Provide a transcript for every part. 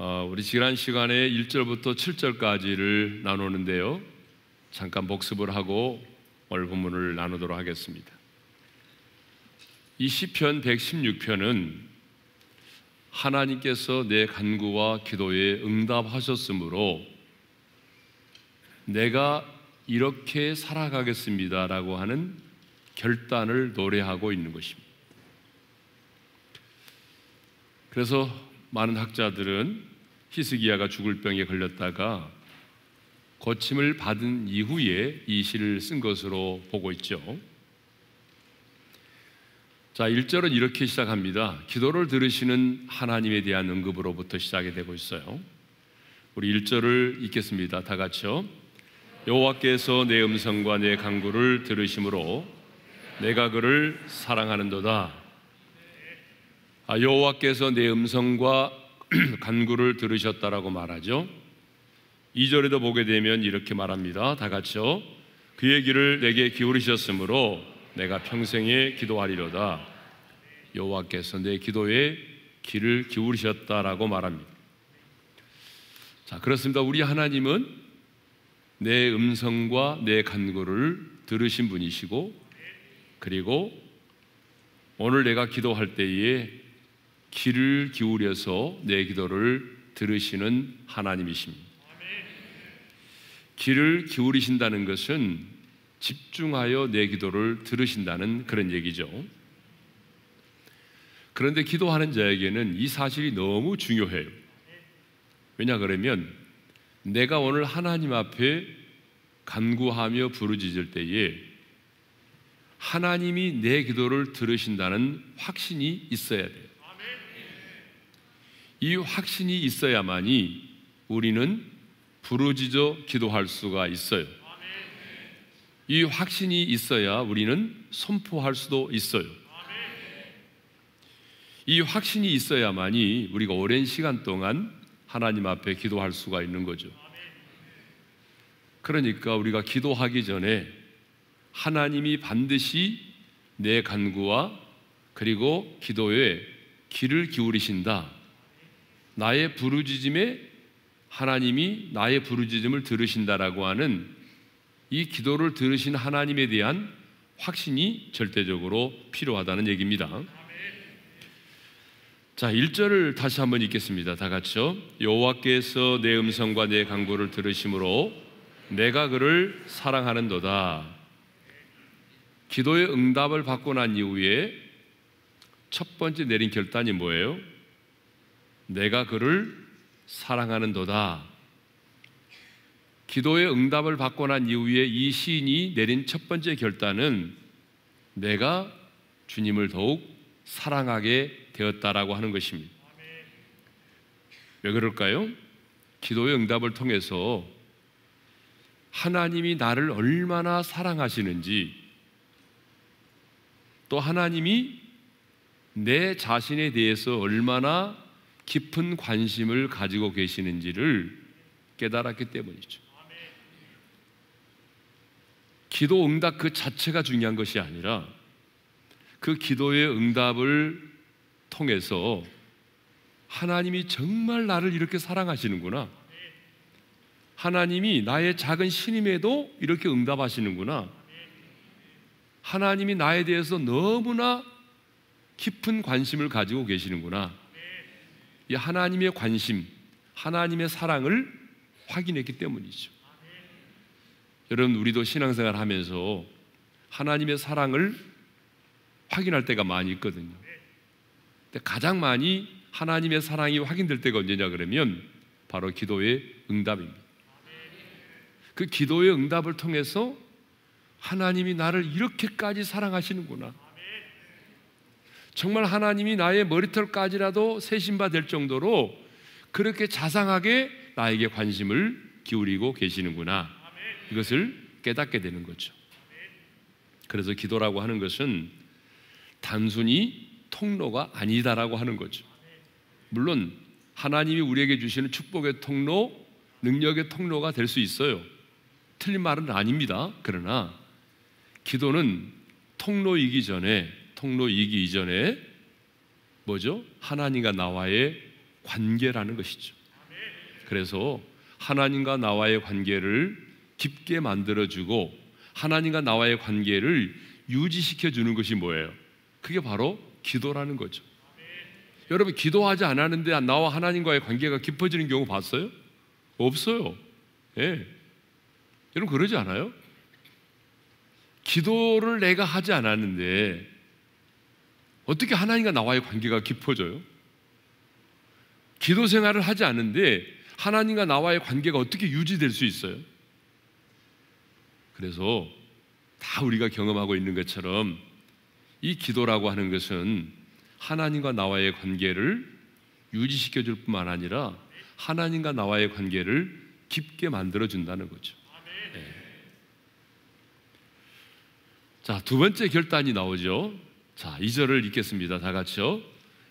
어, 우리 지난 시간에 1절부터 7절까지를 나누는데요. 잠깐 복습을 하고 오늘 본문을 나누도록 하겠습니다. 이 시편 116편은 하나님께서 내 간구와 기도에 응답하셨으므로 내가 이렇게 살아가겠습니다라고 하는 결단을 노래하고 있는 것입니다. 그래서 많은 학자들은 히스기야가 죽을 병에 걸렸다가 고침을 받은 이후에 이 시를 쓴 것으로 보고 있죠. 자, 1절은 이렇게 시작합니다. 기도를 들으시는 하나님에 대한 언급으로부터 시작이 되고 있어요. 우리 1절을 읽겠습니다. 다 같이요. 여호와께서 내 음성과 내 간구를 들으심으로 내가 그를 사랑하는도다. 아, 여호와께서 내 음성과 간구를 들으셨다라고 말하죠. 2절에도 보게 되면 이렇게 말합니다. 다 같이요. 그의 길을 내게 기울이셨으므로 내가 평생에 기도하리로다. 여호와께서 내 기도에 길을 기울이셨다라고 말합니다. 자, 그렇습니다. 우리 하나님은 내 음성과 내 간구를 들으신 분이시고 그리고 오늘 내가 기도할 때에 귀를 기울여서 내 기도를 들으시는 하나님이십니다. 귀를 기울이신다는 것은 집중하여 내 기도를 들으신다는 그런 얘기죠. 그런데 기도하는 자에게는 이 사실이 너무 중요해요. 왜냐 그러면 내가 오늘 하나님 앞에 간구하며 부르짖을 때에 하나님이 내 기도를 들으신다는 확신이 있어야 돼요. 이 확신이 있어야만이 우리는 부르짖어 기도할 수가 있어요. 이 확신이 있어야 우리는 선포할 수도 있어요. 이 확신이 있어야만이 우리가 오랜 시간 동안 하나님 앞에 기도할 수가 있는 거죠. 그러니까 우리가 기도하기 전에 하나님이 반드시 내 간구와 그리고 기도에 귀를 기울이신다. 나의 부르짖음에 하나님이 나의 부르짖음을 들으신다라고 하는 이 기도를 들으신 하나님에 대한 확신이 절대적으로 필요하다는 얘기입니다. 자, 1절을 다시 한번 읽겠습니다. 다 같이요. 여호와께서 내 음성과 내 간구를 들으심으로 내가 그를 사랑하는도다. 기도의 응답을 받고 난 이후에 첫 번째 내린 결단이 뭐예요? 내가 그를 사랑하는도다. 기도의 응답을 받고 난 이후에 이 시인이 내린 첫 번째 결단은 내가 주님을 더욱 사랑하게 되었다라고 하는 것입니다. 왜 그럴까요? 기도의 응답을 통해서 하나님이 나를 얼마나 사랑하시는지 또 하나님이 내 자신에 대해서 얼마나 깊은 관심을 가지고 계시는지를 깨달았기 때문이죠. 기도 응답 그 자체가 중요한 것이 아니라 그 기도의 응답을 통해서 하나님이 정말 나를 이렇게 사랑하시는구나. 하나님이 나의 작은 신임에도 이렇게 응답하시는구나. 하나님이 나에 대해서 너무나 깊은 관심을 가지고 계시는구나. 이 하나님의 관심, 하나님의 사랑을 확인했기 때문이죠. 여러분, 우리도 신앙생활 하면서 하나님의 사랑을 확인할 때가 많이 있거든요. 근데 가장 많이 하나님의 사랑이 확인될 때가 언제냐 그러면 바로 기도의 응답입니다. 그 기도의 응답을 통해서 하나님이 나를 이렇게까지 사랑하시는구나. 정말 하나님이 나의 머리털까지라도 새신바 될 정도로 그렇게 자상하게 나에게 관심을 기울이고 계시는구나. 이것을 깨닫게 되는 거죠. 그래서 기도라고 하는 것은 단순히 통로가 아니다라고 하는 거죠. 물론 하나님이 우리에게 주시는 축복의 통로, 능력의 통로가 될 수 있어요. 틀린 말은 아닙니다. 그러나 기도는 통로이기 전에 통로이기 이전에 뭐죠? 하나님과 나와의 관계라는 것이죠. 그래서 하나님과 나와의 관계를 깊게 만들어주고 하나님과 나와의 관계를 유지시켜 주는 것이 뭐예요? 그게 바로 기도라는 거죠. 여러분 기도하지 않았는데 나와 하나님과의 관계가 깊어지는 경우 봤어요? 없어요. 예. 여러분 그러지 않아요? 기도를 내가 하지 않았는데 어떻게 하나님과 나와의 관계가 깊어져요? 기도 생활을 하지 않은데 하나님과 나와의 관계가 어떻게 유지될 수 있어요? 그래서 다 우리가 경험하고 있는 것처럼 이 기도라고 하는 것은 하나님과 나와의 관계를 유지시켜 줄 뿐만 아니라 하나님과 나와의 관계를 깊게 만들어 준다는 거죠. 네. 자, 두 번째 결단이 나오죠. 자, 2절을 읽겠습니다. 다 같이요.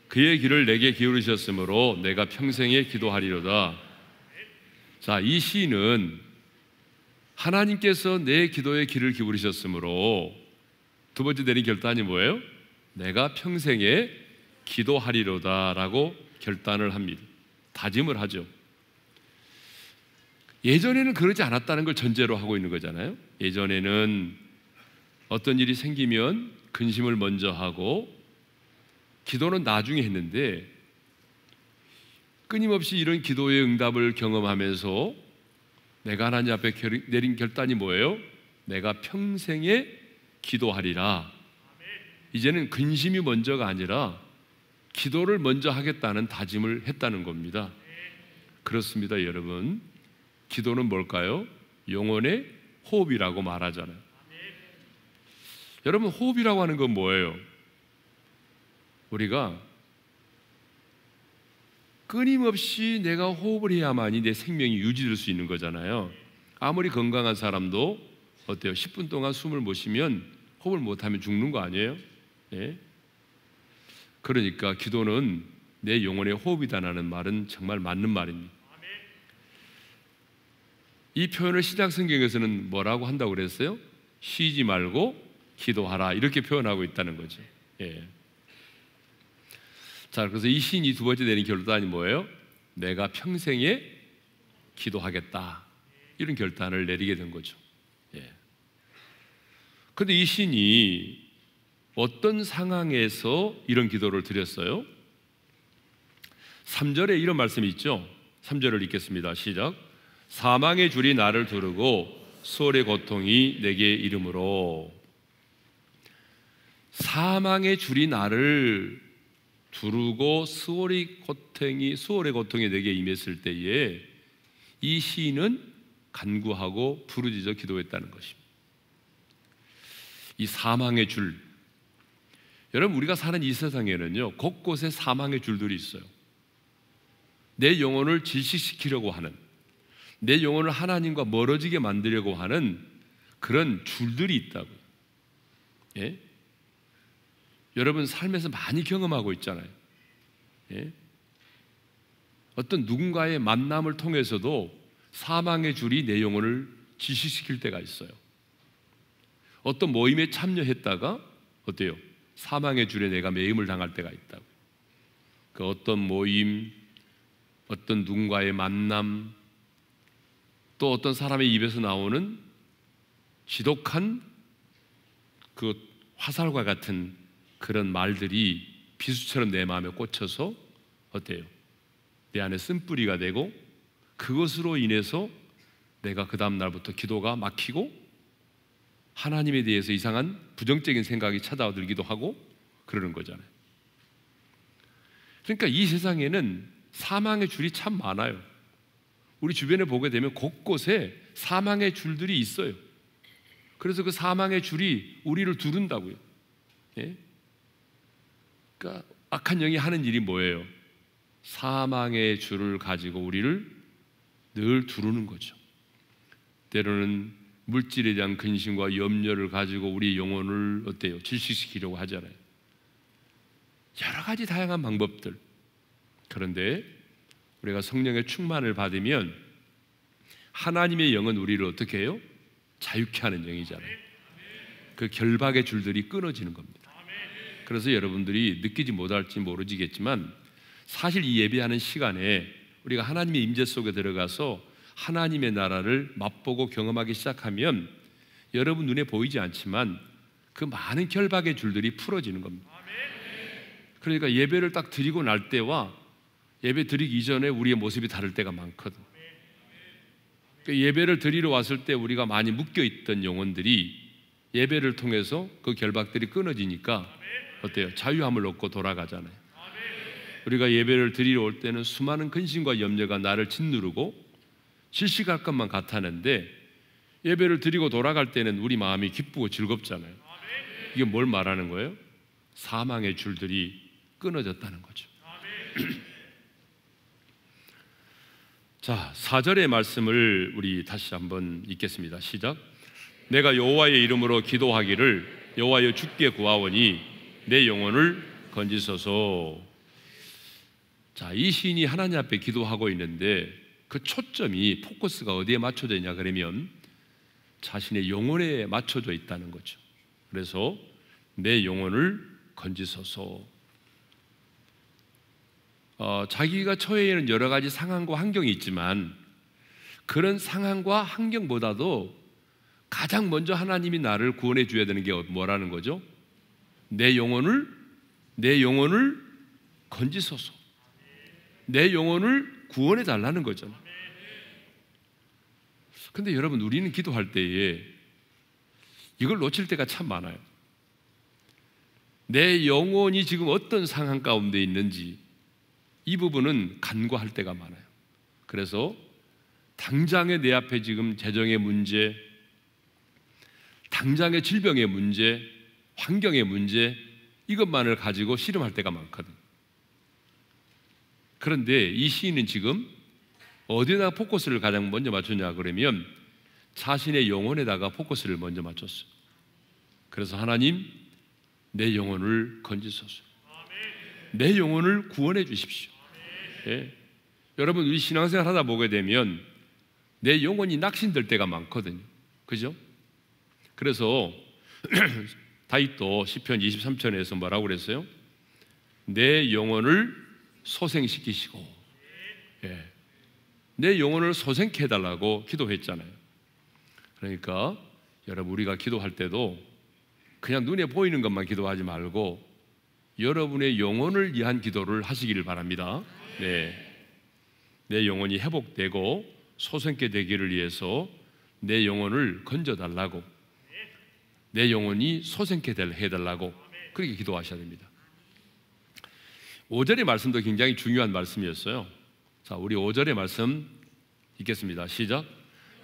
그의 길을 내게 기울이셨으므로 내가 평생에 기도하리로다. 자, 이 시인은 하나님께서 내 기도에 길을 기울이셨으므로 두 번째 내린 결단이 뭐예요? 내가 평생에 기도하리로다라고 결단을 합니다. 다짐을 하죠. 예전에는 그러지 않았다는 걸 전제로 하고 있는 거잖아요. 예전에는 어떤 일이 생기면 근심을 먼저 하고 기도는 나중에 했는데 끊임없이 이런 기도의 응답을 경험하면서 내가 하나님 앞에 결, 내린 결단이 뭐예요? 내가 평생에 기도하리라. 이제는 근심이 먼저가 아니라 기도를 먼저 하겠다는 다짐을 했다는 겁니다. 그렇습니다, 여러분. 기도는 뭘까요? 영혼의 호흡이라고 말하잖아요. 여러분 호흡이라고 하는 건 뭐예요? 우리가 끊임없이 내가 호흡을 해야만이 내 생명이 유지될 수 있는 거잖아요. 아무리 건강한 사람도 어때요? 10분 동안 숨을 못 쉬면 호흡을 못 하면 죽는 거 아니에요? 예? 그러니까 기도는 내 영혼의 호흡이다라는 말은 정말 맞는 말입니다. 이 표현을 신약 성경에서는 뭐라고 한다고 그랬어요? 쉬지 말고 기도하라 이렇게 표현하고 있다는 거죠. 예. 자, 그래서 이시이두 번째 내린 결단이 뭐예요? 내가 평생에 기도하겠다 이런 결단을 내리게 된 거죠. 예. 근데 이시이 어떤 상황에서 이런 기도를 드렸어요? 3절에 이런 말씀이 있죠. 3절을 읽겠습니다. 시작. 사망의 줄이 나를 두르고 수월의 고통이 내게 이름으로 사망의 줄이 나를 두르고 수월의 고통이 수월의 고통이 내게 임했을 때에 이 시인은 간구하고 부르짖어 기도했다는 것입니다. 이 사망의 줄 여러분 우리가 사는 이 세상에는요 곳곳에 사망의 줄들이 있어요. 내 영혼을 질식시키려고 하는 내 영혼을 하나님과 멀어지게 만들려고 하는 그런 줄들이 있다고. 예? 여러분 삶에서 많이 경험하고 있잖아요. 예? 어떤 누군가의 만남을 통해서도 사망의 줄이 내 영혼을 지식시킬 때가 있어요. 어떤 모임에 참여했다가 어때요? 사망의 줄에 내가 매임을 당할 때가 있다고. 그 어떤 모임, 어떤 누군가의 만남, 또 어떤 사람의 입에서 나오는 지독한 그 화살과 같은 그런 말들이 비수처럼 내 마음에 꽂혀서 어때요? 내 안에 쓴뿌리가 되고 그것으로 인해서 내가 그 다음 날부터 기도가 막히고 하나님에 대해서 이상한 부정적인 생각이 찾아들기도 하고 그러는 거잖아요. 그러니까 이 세상에는 사망의 줄이 참 많아요. 우리 주변에 보게 되면 곳곳에 사망의 줄들이 있어요. 그래서 그 사망의 줄이 우리를 두른다고요. 예? 그러니까 악한 영이 하는 일이 뭐예요? 사망의 줄을 가지고 우리를 늘 두르는 거죠. 때로는 물질에 대한 근심과 염려를 가지고 우리 영혼을 어때요? 질식시키려고 하잖아요. 여러 가지 다양한 방법들. 그런데 우리가 성령의 충만을 받으면 하나님의 영은 우리를 어떻게 해요? 자유케 하는 영이잖아요. 그 결박의 줄들이 끊어지는 겁니다. 그래서 여러분들이 느끼지 못할지 모르지겠지만 사실 이 예배하는 시간에 우리가 하나님의 임재 속에 들어가서 하나님의 나라를 맛보고 경험하기 시작하면 여러분 눈에 보이지 않지만 그 많은 결박의 줄들이 풀어지는 겁니다. 그러니까 예배를 딱 드리고 날 때와 예배 드리기 이전에 우리의 모습이 다를 때가 많거든. 그 예배를 드리러 왔을 때 우리가 많이 묶여 있던 영혼들이 예배를 통해서 그 결박들이 끊어지니까 어때요? 자유함을 얻고 돌아가잖아요. 우리가 예배를 드리러 올 때는 수많은 근심과 염려가 나를 짓누르고 실시갈 것만 같았는데 예배를 드리고 돌아갈 때는 우리 마음이 기쁘고 즐겁잖아요. 이게 뭘 말하는 거예요? 사망의 줄들이 끊어졌다는 거죠. 자, 4절의 말씀을 우리 다시 한번 읽겠습니다. 시작. 내가 여호와의 이름으로 기도하기를 여호와여 주께 구하오니 내 영혼을 건지소서. 자, 이 시인이 하나님 앞에 기도하고 있는데 그 초점이 포커스가 어디에 맞춰져 있냐 그러면 자신의 영혼에 맞춰져 있다는 거죠. 그래서 내 영혼을 건지소서. 어, 자기가 처해 있는 여러 가지 상황과 환경이 있지만 그런 상황과 환경보다도 가장 먼저 하나님이 나를 구원해 줘야 되는 게 뭐라는 거죠? 내 영혼을 내 영혼을 건지소서. 내 영혼을 구원해 달라는 거죠 근데 여러분 우리는 기도할 때에 이걸 놓칠 때가 참 많아요. 내 영혼이 지금 어떤 상황 가운데 있는지 이 부분은 간과할 때가 많아요. 그래서 당장에내 앞에 지금 재정의 문제, 당장의 질병의 문제, 환경의 문제 이것만을 가지고 씨름할 때가 많거든. 그런데 이 시인은 지금 어디에다 포커스를 가장 먼저 맞추냐 그러면 자신의 영혼에다가 포커스를 먼저 맞췄어. 그래서 하나님 내 영혼을 건지소서. 내 영혼을 구원해 주십시오. 예. 여러분 우리 신앙생활 하다 보게 되면 내 영혼이 낙심될 때가 많거든요. 그죠? 그래서 다윗도 시편 23편에서 뭐라고 그랬어요? 내 영혼을 소생시키시고 예. 내 영혼을 소생케 해달라고 기도했잖아요. 그러니까 여러분 우리가 기도할 때도 그냥 눈에 보이는 것만 기도하지 말고 여러분의 영혼을 위한 기도를 하시기를 바랍니다. 네. 내 영혼이 회복되고 소생케 되기를 위해서 내 영혼을 건져달라고 내 영혼이 소생케 될 해달라고 그렇게 기도하셔야 됩니다. 5절의 말씀도 굉장히 중요한 말씀이었어요. 자, 우리 5절의 말씀 읽겠습니다. 시작.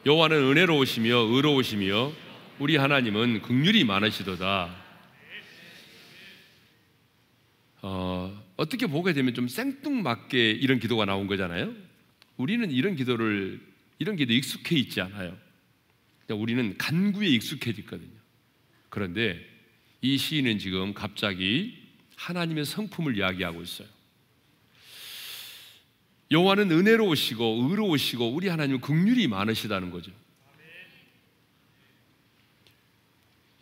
여호와는 은혜로우시며 의로우시며 우리 하나님은 극률이 많으시도다. 어, 어떻게 보게 되면 좀 생뚱맞게 이런 기도가 나온 거잖아요. 우리는 이런 기도를 이런 기도 익숙해 있지 않아요. 그러니까 우리는 간구에 익숙해졌거든요. 그런데 이 시인은 지금 갑자기 하나님의 성품을 이야기하고 있어요. 여호와는 은혜로우시고 의로우시고 우리 하나님은 긍휼이 많으시다는 거죠.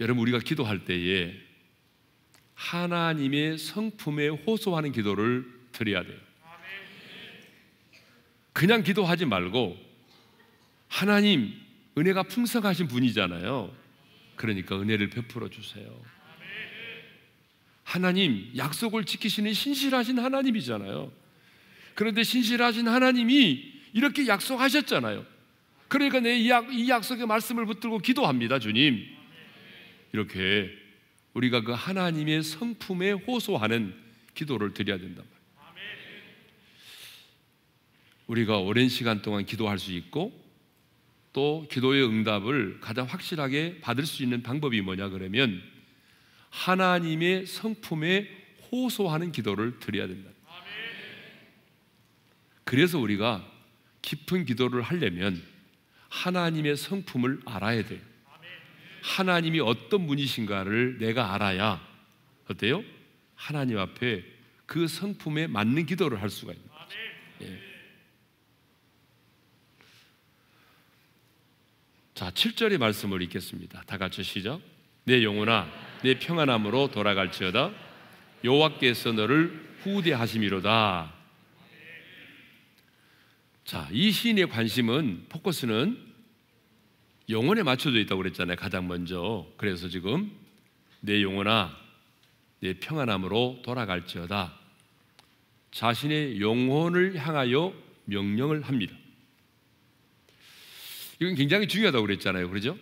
여러분 우리가 기도할 때에 하나님의 성품에 호소하는 기도를 드려야 돼요. 그냥 기도하지 말고 하나님 은혜가 풍성하신 분이잖아요. 그러니까 은혜를 베풀어 주세요. 하나님, 약속을 지키시는 신실하신 하나님이잖아요. 그런데 신실하신 하나님이 이렇게 약속하셨잖아요. 그러니까 내 이 약속의 말씀을 붙들고 기도합니다, 주님. 이렇게 우리가 그 하나님의 성품에 호소하는 기도를 드려야 된단 말이에요. 우리가 오랜 시간 동안 기도할 수 있고 또 기도의 응답을 가장 확실하게 받을 수 있는 방법이 뭐냐 그러면 하나님의 성품에 호소하는 기도를 드려야 된다. 그래서 우리가 깊은 기도를 하려면 하나님의 성품을 알아야 돼 하나님이 어떤 분이신가를 내가 알아야 어때요? 하나님 앞에 그 성품에 맞는 기도를 할 수가 있는 거죠. 예. 자, 7절의 말씀을 읽겠습니다. 다 같이 시작. 내 영혼아, 내 평안함으로 돌아갈지어다. 여호와께서 너를 후대하심이로다. 자, 이 시인의 관심은 포커스는 영혼에 맞춰져 있다고 그랬잖아요. 가장 먼저. 그래서 지금 내 영혼아, 내 평안함으로 돌아갈지어다. 자신의 영혼을 향하여 명령을 합니다. 이건 굉장히 중요하다고 그랬잖아요. 그러죠?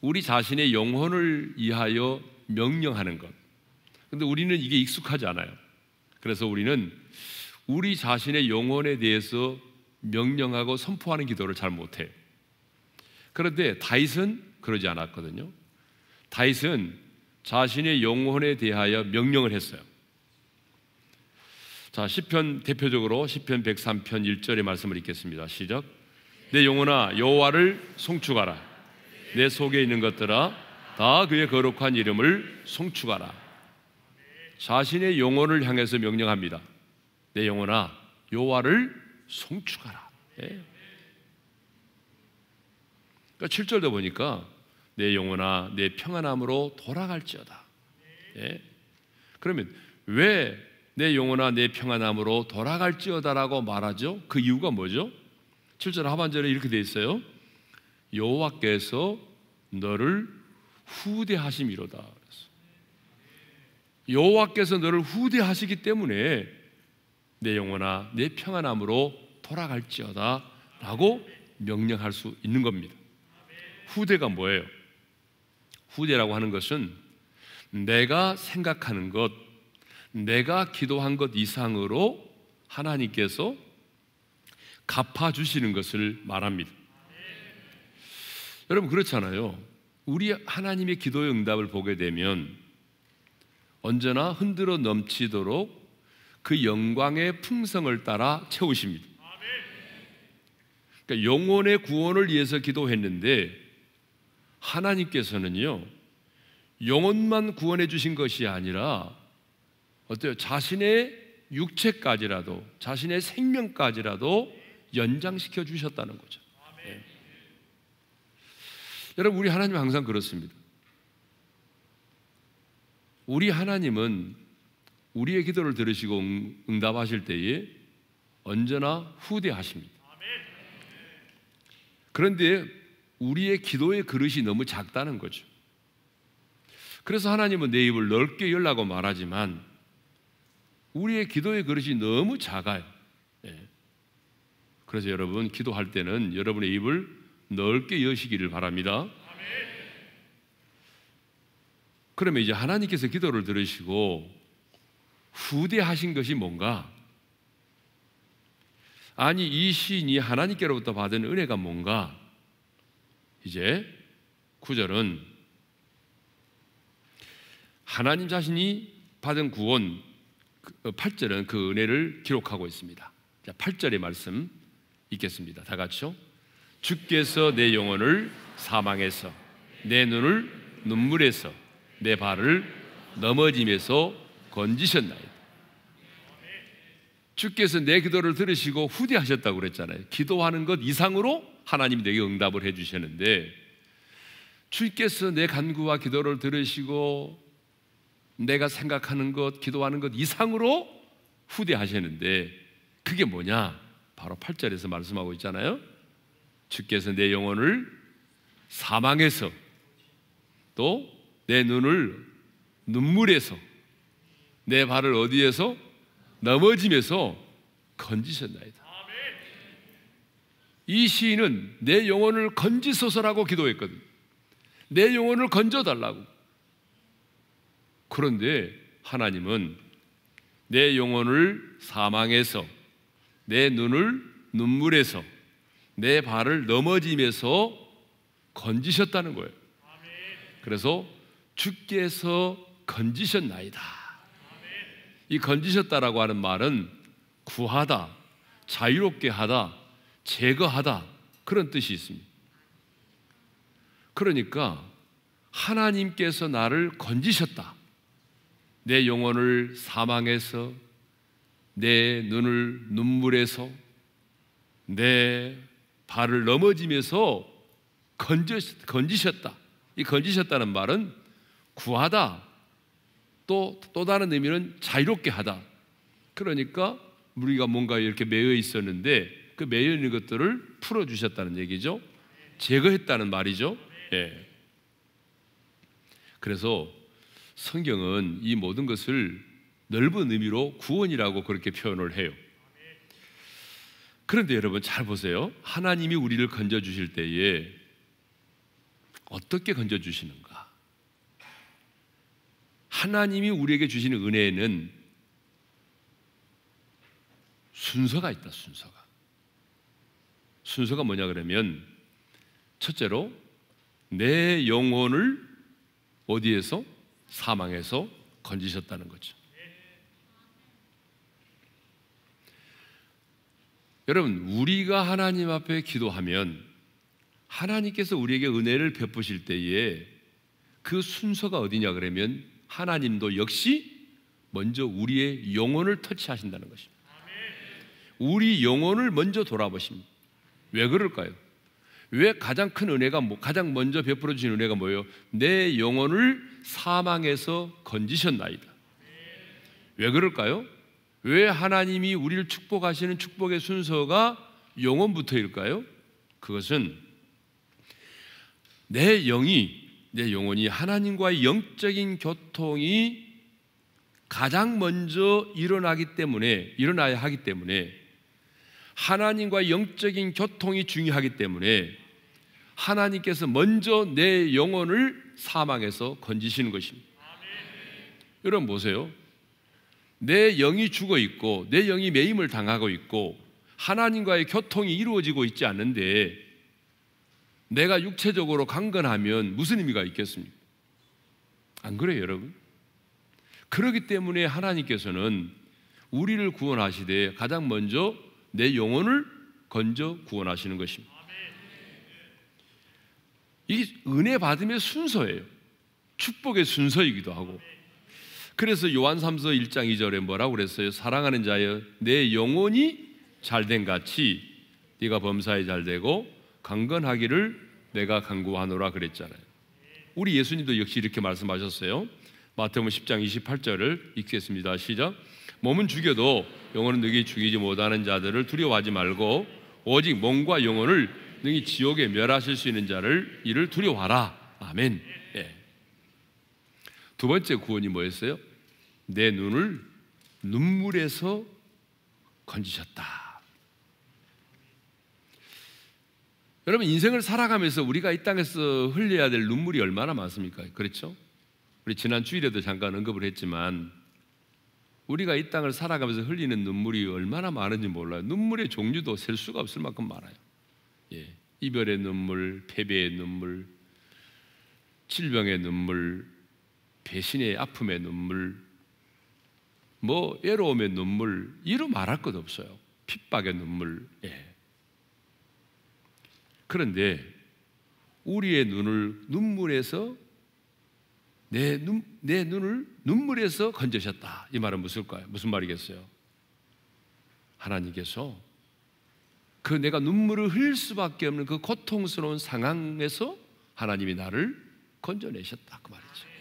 우리 자신의 영혼을 위하여 명령하는 것. 근데 우리는 이게 익숙하지 않아요. 그래서 우리는 우리 자신의 영혼에 대해서 명령하고 선포하는 기도를 잘 못해. 그런데 다윗은 그러지 않았거든요. 다윗은 자신의 영혼에 대하여 명령을 했어요. 자, 시편 대표적으로 시편 103편 1절의 말씀을 읽겠습니다. 시작. 내 영혼아 여호와를 송축하라 내 속에 있는 것들아 다 그의 거룩한 이름을 송축하라 자신의 영혼을 향해서 명령합니다 내 영혼아 여호와를 송축하라 예. 그러니까 7절도 보니까 내 영혼아 내 평안함으로 돌아갈지어다 예. 그러면 왜 내 영혼아 내 평안함으로 돌아갈지어다라고 말하죠? 그 이유가 뭐죠? 7절 하반절에 이렇게 돼 있어요. 여호와께서 너를 후대하심이로다. 여호와께서 너를 후대하시기 때문에 내 영혼아 내 평안함으로 돌아갈지어다라고 명령할 수 있는 겁니다. 후대가 뭐예요? 후대라고 하는 것은 내가 생각하는 것, 내가 기도한 것 이상으로 하나님께서 갚아주시는 것을 말합니다. 여러분, 그렇잖아요. 우리 하나님의 기도의 응답을 보게 되면 언제나 흔들어 넘치도록 그 영광의 풍성을 따라 채우십니다. 그러니까 영혼의 구원을 위해서 기도했는데 하나님께서는요, 영혼만 구원해 주신 것이 아니라 어때요? 자신의 육체까지라도 자신의 생명까지라도 연장시켜 주셨다는 거죠. 네. 여러분, 우리 하나님 항상 그렇습니다. 우리 하나님은 우리의 기도를 들으시고 응답하실 때에 언제나 후대하십니다. 그런데 우리의 기도의 그릇이 너무 작다는 거죠. 그래서 하나님은 내 입을 넓게 열라고 말하지만 우리의 기도의 그릇이 너무 작아요. 예. 그래서 여러분 기도할 때는 여러분의 입을 넓게 여시기를 바랍니다. 그러면 이제 하나님께서 기도를 들으시고 후대하신 것이 뭔가? 아니 이 시인이 하나님께로부터 받은 은혜가 뭔가? 이제 구절은 하나님 자신이 받은 구원 8절은 그, 그 은혜를 기록하고 있습니다. 8절의 말씀 있겠습니다. 다 같이요. 주께서 내 영혼을 사망에서 내 눈을 눈물에서 내 발을 넘어짐에서 건지셨나이다. 주께서 내 기도를 들으시고 후대하셨다고 그랬잖아요. 기도하는 것 이상으로 하나님 내게 응답을 해 주셨는데 주께서 내 간구와 기도를 들으시고 내가 생각하는 것, 기도하는 것 이상으로 후대하셨는데 그게 뭐냐? 바로 8절에서 말씀하고 있잖아요. 주께서 내 영혼을 사망에서 또 내 눈을 눈물에서 내 발을 어디에서 넘어짐에서 건지셨나이다. 이 시인은 내 영혼을 건지소서라고 기도했거든. 내 영혼을 건져달라고. 그런데 하나님은 내 영혼을 사망에서 내 눈을 눈물에서 내 발을 넘어짐에서 건지셨다는 거예요. 그래서 주께서 건지셨나이다. 이 건지셨다라고 하는 말은 구하다, 자유롭게 하다, 제거하다 그런 뜻이 있습니다. 그러니까 하나님께서 나를 건지셨다. 내 영혼을 사망해서 내 눈을 눈물에서 내 발을 넘어지면서 건지셨다. 이 건지셨다는 말은 구하다. 또, 또 다른 의미는 자유롭게 하다. 그러니까 우리가 뭔가 이렇게 매여 있었는데 그 매여 있는 것들을 풀어주셨다는 얘기죠. 제거했다는 말이죠. 예. 그래서 성경은 이 모든 것을 넓은 의미로 구원이라고 그렇게 표현을 해요. 그런데 여러분 잘 보세요. 하나님이 우리를 건져 주실 때에 어떻게 건져 주시는가? 하나님이 우리에게 주시는 은혜에는 순서가 있다, 순서가. 순서가 뭐냐 그러면 첫째로 내 영혼을 어디에서 사망에서 건지셨다는 거죠. 여러분, 우리가 하나님 앞에 기도하면 하나님께서 우리에게 은혜를 베푸실 때에 그 순서가 어디냐 그러면 하나님도 역시 먼저 우리의 영혼을 터치하신다는 것입니다. 우리 영혼을 먼저 돌아보십니다. 왜 그럴까요? 왜 가장 큰 은혜가 뭐, 가장 먼저 베풀어 주 은혜가 뭐예요? 내 영혼을 사망에서 건지셨나이다. 왜 그럴까요? 왜 하나님이 우리를 축복하시는 축복의 순서가 영원부터일까요? 그것은 내 영이 내 영혼이 하나님과의 영적인 교통이 가장 먼저 일어나기 때문에 일어나야 하기 때문에 하나님과의 영적인 교통이 중요하기 때문에 하나님께서 먼저 내 영혼을 사망에서 건지시는 것입니다. 아멘. 여러분 보세요. 내 영이 죽어 있고 내 영이 매임을 당하고 있고 하나님과의 교통이 이루어지고 있지 않은데 내가 육체적으로 강건하면 무슨 의미가 있겠습니까? 안 그래요, 여러분? 그러기 때문에 하나님께서는 우리를 구원하시되 가장 먼저 내 영혼을 건져 구원하시는 것입니다. 이 은혜 받음의 순서예요. 축복의 순서이기도 하고. 그래서 요한 3서 1장 2절에 뭐라고 그랬어요? 사랑하는 자여 내 영혼이 잘된 같이 네가 범사에 잘되고 강건하기를 내가 강구하노라 그랬잖아요. 우리 예수님도 역시 이렇게 말씀하셨어요. 마태복음 10장 28절을 읽겠습니다. 시작. 몸은 죽여도 영혼은 능히 죽이지 못하는 자들을 두려워하지 말고 오직 몸과 영혼을 능히 지옥에 멸하실 수 있는 자를 이를 두려워하라. 아멘. 두 번째 구원이 뭐였어요? 내 눈을 눈물에서 건지셨다. 여러분 인생을 살아가면서 우리가 이 땅에서 흘려야 될 눈물이 얼마나 많습니까? 그렇죠? 우리 지난 주일에도 잠깐 언급을 했지만 우리가 이 땅을 살아가면서 흘리는 눈물이 얼마나 많은지 몰라요. 눈물의 종류도 셀 수가 없을 만큼 많아요. 예. 이별의 눈물, 패배의 눈물, 질병의 눈물, 배신의 아픔의 눈물, 뭐 외로움의 눈물, 이루 말할 것 없어요. 핍박의 눈물. 예. 그런데 우리의 눈을 눈물에서 내, 눈, 내 눈을 눈물에서 건져셨다. 이 말은 무슨까요? 무슨 말이겠어요? 하나님께서 그 내가 눈물을 흘릴 수밖에 없는 그 고통스러운 상황에서 하나님이 나를 건져내셨다. 그 말이죠.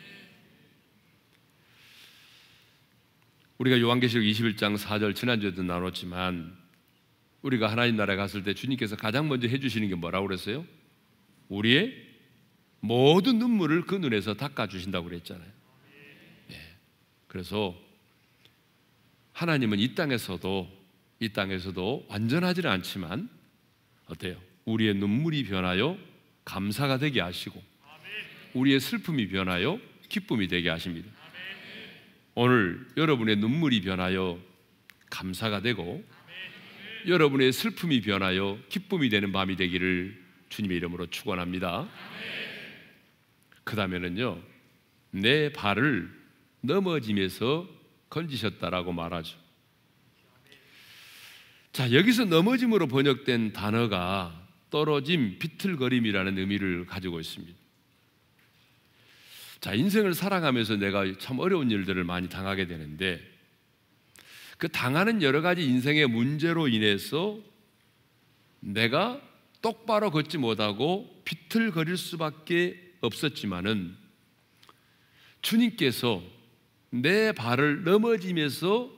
우리가 요한계시록 21장 4절 지난주에도 나눴지만 우리가 하나님 나라에 갔을 때 주님께서 가장 먼저 해주시는 게 뭐라고 그랬어요? 우리의 모든 눈물을 그 눈에서 닦아주신다고 그랬잖아요. 예. 그래서 하나님은 이 땅에서도 이 땅에서도 완전하지는 않지만 어때요? 우리의 눈물이 변하여 감사가 되게 하시고 우리의 슬픔이 변하여 기쁨이 되게 하십니다. 오늘 여러분의 눈물이 변하여 감사가 되고 아멘. 여러분의 슬픔이 변하여 기쁨이 되는 밤이 되기를 주님의 이름으로 축원합니다. 그 다음에는요 내 발을 넘어짐에서 건지셨다라고 말하죠. 자 여기서 넘어짐으로 번역된 단어가 떨어짐, 비틀거림이라는 의미를 가지고 있습니다. 자, 인생을 살아가면서 내가 참 어려운 일들을 많이 당하게 되는데 그 당하는 여러 가지 인생의 문제로 인해서 내가 똑바로 걷지 못하고 비틀거릴 수밖에 없었지만은 주님께서 내 발을 넘어지면서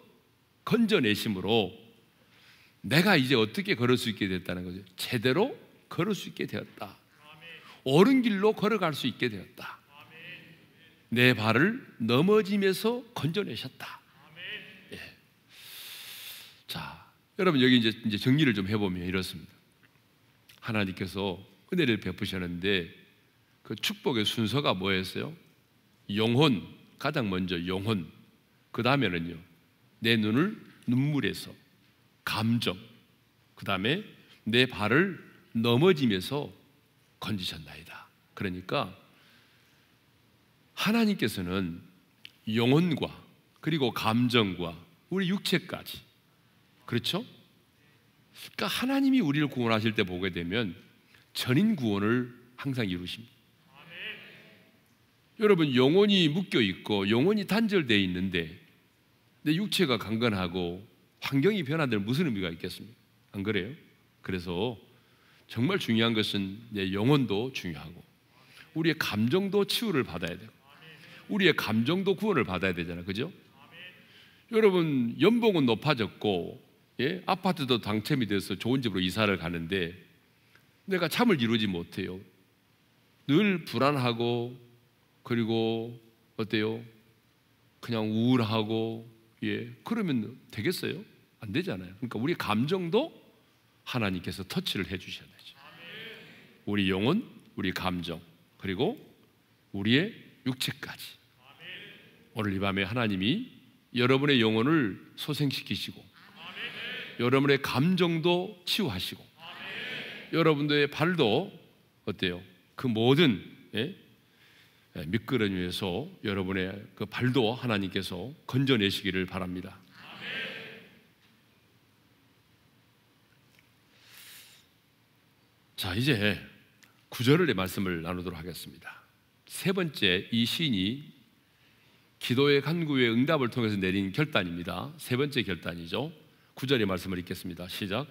건져내심으로 내가 이제 어떻게 걸을 수 있게 됐다는 거죠. 제대로 걸을 수 있게 되었다. 옳은 길로 걸어갈 수 있게 되었다. 내 발을 넘어짐에서 건져내셨다. 예. 자, 여러분 여기 이제, 이제 정리를 좀 해보면 이렇습니다. 하나님께서 은혜를 베푸셨는데 그 축복의 순서가 뭐였어요? 영혼 가장 먼저 영혼 그 다음에는요 내 눈을 눈물에서 감정 그 다음에 내 발을 넘어짐에서 건지셨나이다. 그러니까 하나님께서는 영혼과 그리고 감정과 우리 육체까지 그렇죠? 그러니까 하나님이 우리를 구원하실 때 보게 되면 전인 구원을 항상 이루십니다. 아멘. 여러분 영혼이 묶여 있고 영혼이 단절되 어 있는데 내 육체가 강건하고 환경이 변하되면 무슨 의미가 있겠습니까? 안 그래요? 그래서 정말 중요한 것은 내 영혼도 중요하고 우리의 감정도 치유를 받아야 되고 우리의 감정도 구원을 받아야 되잖아요. 그죠? 여러분 연봉은 높아졌고 예? 아파트도 당첨이 돼서 좋은 집으로 이사를 가는데 내가 잠을 이루지 못해요. 늘 불안하고 그리고 어때요? 그냥 우울하고 예 그러면 되겠어요? 안 되잖아요. 그러니까 우리 감정도 하나님께서 터치를 해 주셔야 되죠. 우리 영혼, 우리 감정, 그리고 우리의 육체까지. 오늘 이 밤에 하나님이 여러분의 영혼을 소생시키시고 여러분의 감정도 치유하시고 여러분들의 발도 어때요? 그 모든 예? 예 미끄러움에서 여러분의 그 발도 하나님께서 건져내시기를 바랍니다. 자, 이제 구절의 말씀을 나누도록 하겠습니다. 세 번째 이 시인이 기도의 간구의 응답을 통해서 내린 결단입니다. 세 번째 결단이죠. 구절의 말씀을 읽겠습니다. 시작.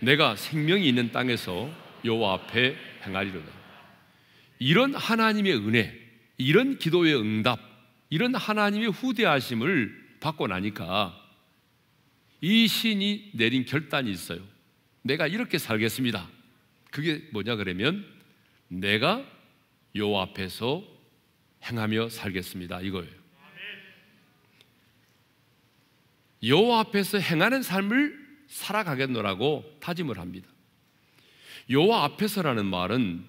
내가 생명이 있는 땅에서 여호와 앞에 행하리로다. 이런 하나님의 은혜, 이런 기도의 응답, 이런 하나님의 후대하심을 받고 나니까 이 신이 내린 결단이 있어요. 내가 이렇게 살겠습니다. 그게 뭐냐 그러면 내가 요 앞에서 행하며 살겠습니다. 이거예요. 여호와 앞에서 행하는 삶을 살아가겠노라고 다짐을 합니다. 여호와 앞에서라는 말은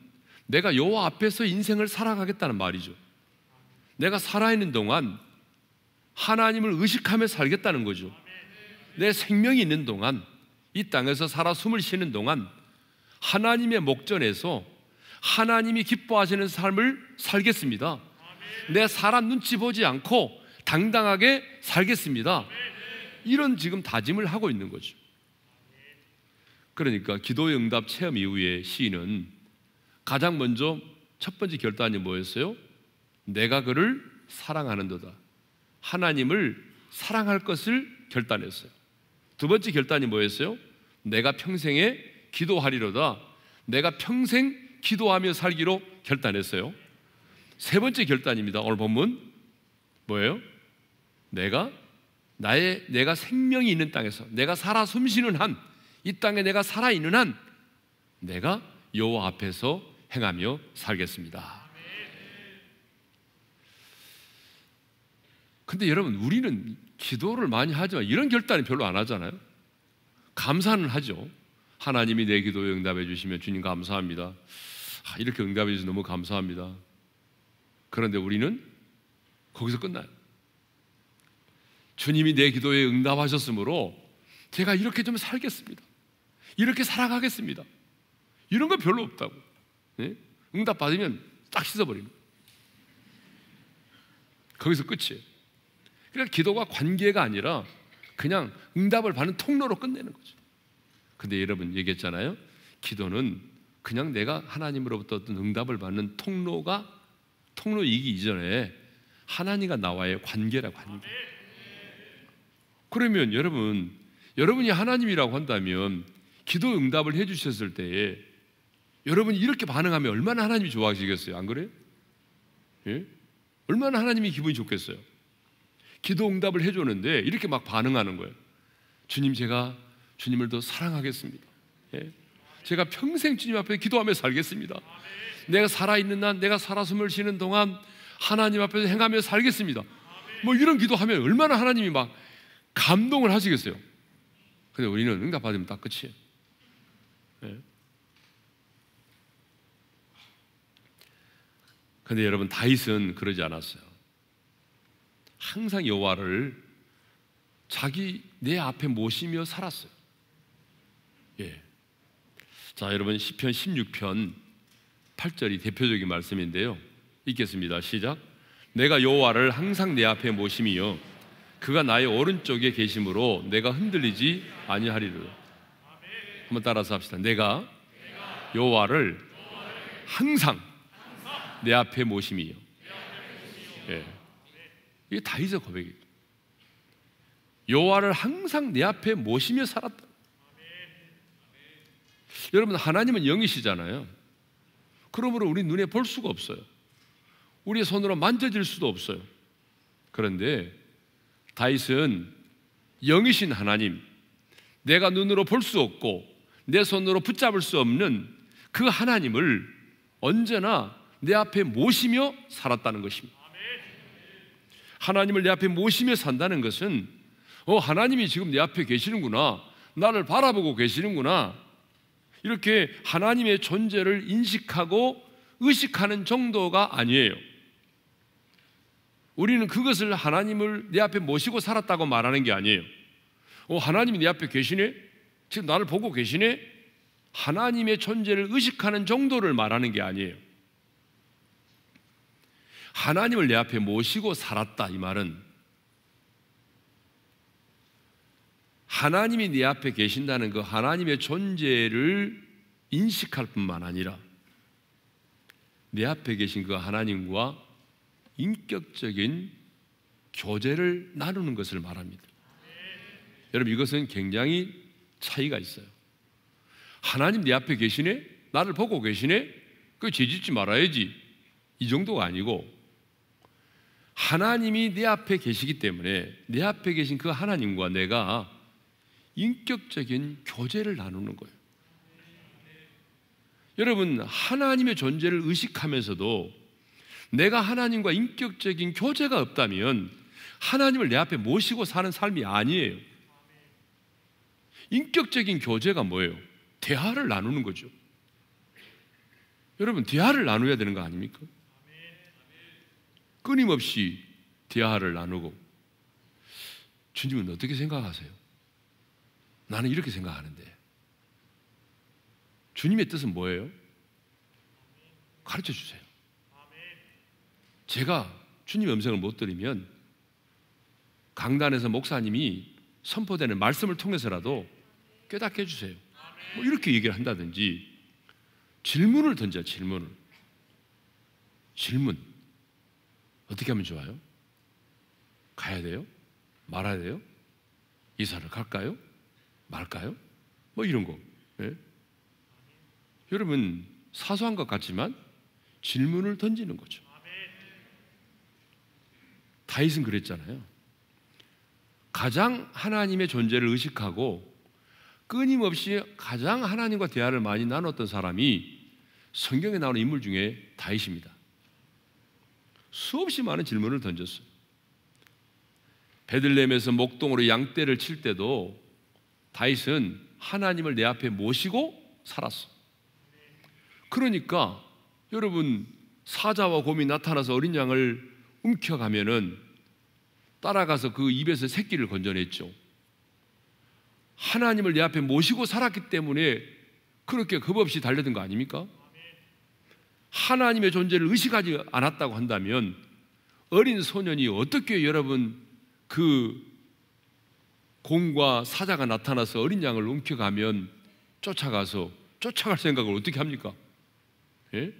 내가 여호와 앞에서 인생을 살아가겠다는 말이죠. 내가 살아있는 동안 하나님을 의식하며 살겠다는 거죠. 내 생명이 있는 동안 이 땅에서 살아 숨을 쉬는 동안 하나님의 목전에서 하나님이 기뻐하시는 삶을 살겠습니다. 내 사람 눈치 보지 않고 당당하게 살겠습니다. 이런 지금 다짐을 하고 있는 거죠. 그러니까 기도의 응답 체험 이후에 시인은 가장 먼저 첫 번째 결단이 뭐였어요? 내가 그를 사랑하는도다. 하나님을 사랑할 것을 결단했어요. 두 번째 결단이 뭐였어요? 내가 평생에 기도하리로다. 내가 평생 기도하며 살기로 결단했어요. 세 번째 결단입니다. 오늘 본문 뭐예요? 내가 나의 내가 생명이 있는 땅에서 내가 살아 숨쉬는 한 이 땅에 내가 살아 있는 한 내가 여호와 앞에서 행하며 살겠습니다. 근데 여러분 우리는 기도를 많이 하지만 이런 결단이 별로 안 하잖아요. 감사는 하죠. 하나님이 내 기도에 응답해 주시면 주님 감사합니다. 아, 이렇게 응답해 주셔서 너무 감사합니다. 그런데 우리는 거기서 끝나요. 주님이 내 기도에 응답하셨으므로 제가 이렇게 좀 살겠습니다. 이렇게 살아가겠습니다. 이런 거 별로 없다고. 네? 응답 받으면 딱 씻어버리는 거 거기서 끝이에요. 그러니까 기도가 관계가 아니라 그냥 응답을 받는 통로로 끝내는 거죠. 근데 여러분 얘기했잖아요. 기도는 그냥 내가 하나님으로부터 어떤 응답을 받는 통로가 통로이기 이전에 하나님과 나와의 관계라 관계. 그러면 여러분, 여러분이 하나님이라고 한다면 기도 응답을 해 주셨을 때에 여러분이 이렇게 반응하면 얼마나 하나님이 좋아하시겠어요? 안 그래요? 예? 얼마나 하나님이 기분이 좋겠어요? 기도 응답을 해 줬는데 이렇게 막 반응하는 거예요. 주님 제가 주님을 더 사랑하겠습니다. 예? 제가 평생 주님 앞에 기도하며 살겠습니다. 내가 살아있는 날, 내가 살아 숨을 쉬는 동안 하나님 앞에서 행하며 살겠습니다. 뭐 이런 기도하면 얼마나 하나님이 막 감동을 하시겠어요. 근데 우리는 응답받으면 딱 끝이에요. 네. 근데 여러분 다윗은 그러지 않았어요. 항상 여와를 자기 내 앞에 모시며 살았어요. 자, 여러분 시편 16편 8절이 대표적인 말씀인데요. 읽겠습니다. 시작. 내가 여호와를 항상 내 앞에 모심이요 그가 나의 오른쪽에 계심으로 내가 흔들리지 아니하리라. 한번 따라서 합시다. 내가 여호와를 항상 내 앞에 모심이요. 예. 이게 다윗의 고백이에요. 여호와를 항상 내 앞에 모시며 살았다. 여러분, 하나님은 영이시잖아요. 그러므로 우리 눈에 볼 수가 없어요. 우리 손으로 만져질 수도 없어요. 그런데 다윗은 영이신 하나님, 내가 눈으로 볼 수 없고 내 손으로 붙잡을 수 없는 그 하나님을 언제나 내 앞에 모시며 살았다는 것입니다. 하나님을 내 앞에 모시며 산다는 것은 어, 하나님이 지금 내 앞에 계시는구나. 나를 바라보고 계시는구나. 이렇게 하나님의 존재를 인식하고 의식하는 정도가 아니에요. 우리는 그것을 하나님을 내 앞에 모시고 살았다고 말하는 게 아니에요. 어, 하나님이 내 앞에 계시네? 지금 나를 보고 계시네? 하나님의 존재를 의식하는 정도를 말하는 게 아니에요. 하나님을 내 앞에 모시고 살았다 이 말은 하나님이 네 앞에 계신다는 그 하나님의 존재를 인식할 뿐만 아니라 내 앞에 계신 그 하나님과 인격적인 교제를 나누는 것을 말합니다. 여러분 이것은 굉장히 차이가 있어요. 하나님 내 네 앞에 계시네? 나를 보고 계시네? 그 죄짓지 말아야지. 이 정도가 아니고 하나님이 내 앞에 계시기 때문에 내 앞에 계신 그 하나님과 내가 인격적인 교제를 나누는 거예요. 여러분, 하나님의 존재를 의식하면서도 내가 하나님과 인격적인 교제가 없다면 하나님을 내 앞에 모시고 사는 삶이 아니에요. 인격적인 교제가 뭐예요? 대화를 나누는 거죠. 여러분, 대화를 나눠야 되는 거 아닙니까? 끊임없이 대화를 나누고 주님은 어떻게 생각하세요? 나는 이렇게 생각하는데 주님의 뜻은 뭐예요? 가르쳐 주세요. 제가 주님의 음성을 못 들으면 강단에서 목사님이 선포되는 말씀을 통해서라도 깨닫게 해주세요. 뭐 이렇게 얘기를 한다든지 질문을 던져 질문을 질문 어떻게 하면 좋아요? 가야 돼요? 말아야 돼요? 이사를 갈까요? 말까요? 뭐 이런 거. 예? 여러분 사소한 것 같지만 질문을 던지는 거죠. 다윗은 그랬잖아요. 가장 하나님의 존재를 의식하고 끊임없이 가장 하나님과 대화를 많이 나눴던 사람이 성경에 나오는 인물 중에 다윗입니다. 수없이 많은 질문을 던졌어요. 베들레헴에서 목동으로 양떼를 칠 때도 다윗은 하나님을 내 앞에 모시고 살았어. 그러니까 여러분 사자와 곰이 나타나서 어린 양을 움켜가면은 따라가서 그 입에서 새끼를 건져냈죠. 하나님을 내 앞에 모시고 살았기 때문에 그렇게 겁없이 달려든 거 아닙니까? 하나님의 존재를 의식하지 않았다고 한다면 어린 소년이 어떻게 여러분 그 곰과 사자가 나타나서 어린 양을 움켜가면 쫓아가서 쫓아갈 생각을 어떻게 합니까? 예?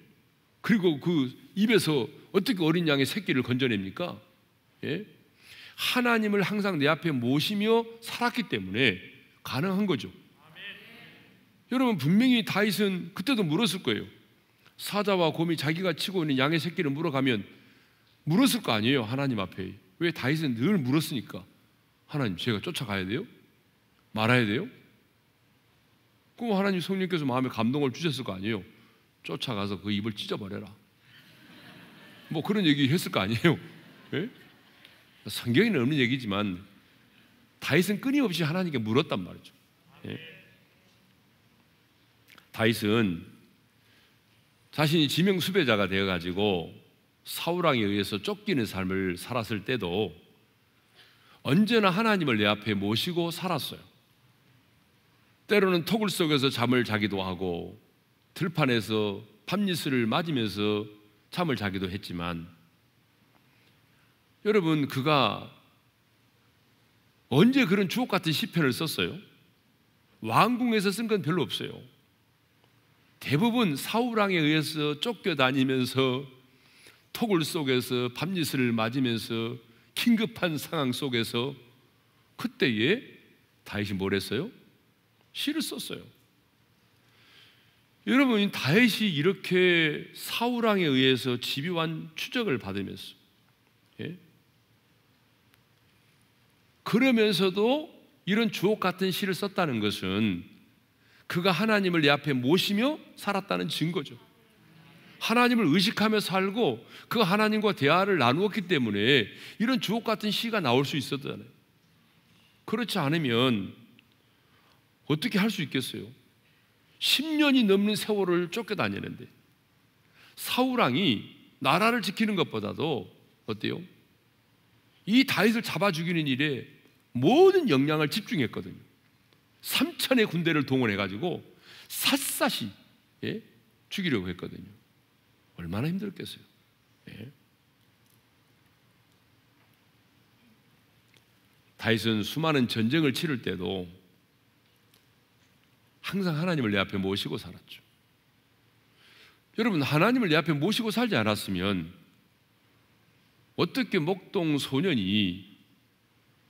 그리고 그 입에서 어떻게 어린 양의 새끼를 건져냅니까? 예? 하나님을 항상 내 앞에 모시며 살았기 때문에 가능한 거죠. 아멘. 여러분 분명히 다윗은 그때도 물었을 거예요. 사자와 곰이 자기가 치고 있는 양의 새끼를 물어가면 물었을 거 아니에요 하나님 앞에 왜 다윗은 늘 물었으니까 하나님 제가 쫓아가야 돼요? 말아야 돼요? 그럼 하나님 성령께서 마음에 감동을 주셨을 거 아니에요? 쫓아가서 그 입을 찢어버려라. 뭐 그런 얘기 했을 거 아니에요? 네? 성경에는 없는 얘기지만 다윗은 끊임없이 하나님께 물었단 말이죠. 네? 예? 다윗은 자신이 지명 수배자가 되어 가지고 사울 왕에 의해서 쫓기는 삶을 살았을 때도 언제나 하나님을 내 앞에 모시고 살았어요. 때로는 토굴 속에서 잠을 자기도 하고 들판에서 밤니스를 맞으면서 잠을 자기도 했지만 여러분 그가 언제 그런 추억 같은 시편을 썼어요? 왕궁에서 쓴 건 별로 없어요. 대부분 사우랑에 의해서 쫓겨다니면서 토굴 속에서 밤니스를 맞으면서 긴급한 상황 속에서 그때에 다윗이 뭘 했어요? 시를 썼어요. 여러분, 다윗이 이렇게 사우랑에 의해서 집요한 추적을 받으면서 예? 그러면서도 이런 주옥 같은 시를 썼다는 것은 그가 하나님을 내 앞에 모시며 살았다는 증거죠. 하나님을 의식하며 살고 그 하나님과 대화를 나누었기 때문에 이런 주옥 같은 시가 나올 수 있었잖아요. 그렇지 않으면 어떻게 할 수 있겠어요? 10년이 넘는 세월을 쫓겨다니는데 사우랑이 나라를 지키는 것보다도 어때요? 이 다윗을 잡아 죽이는 일에 모든 역량을 집중했거든요. 3천의 군대를 동원해 가지고 샅샅이 예? 죽이려고 했거든요. 얼마나 힘들었겠어요. 예. 다윗은 수많은 전쟁을 치를 때도 항상 하나님을 내 앞에 모시고 살았죠. 여러분 하나님을 내 앞에 모시고 살지 않았으면 어떻게 목동 소년이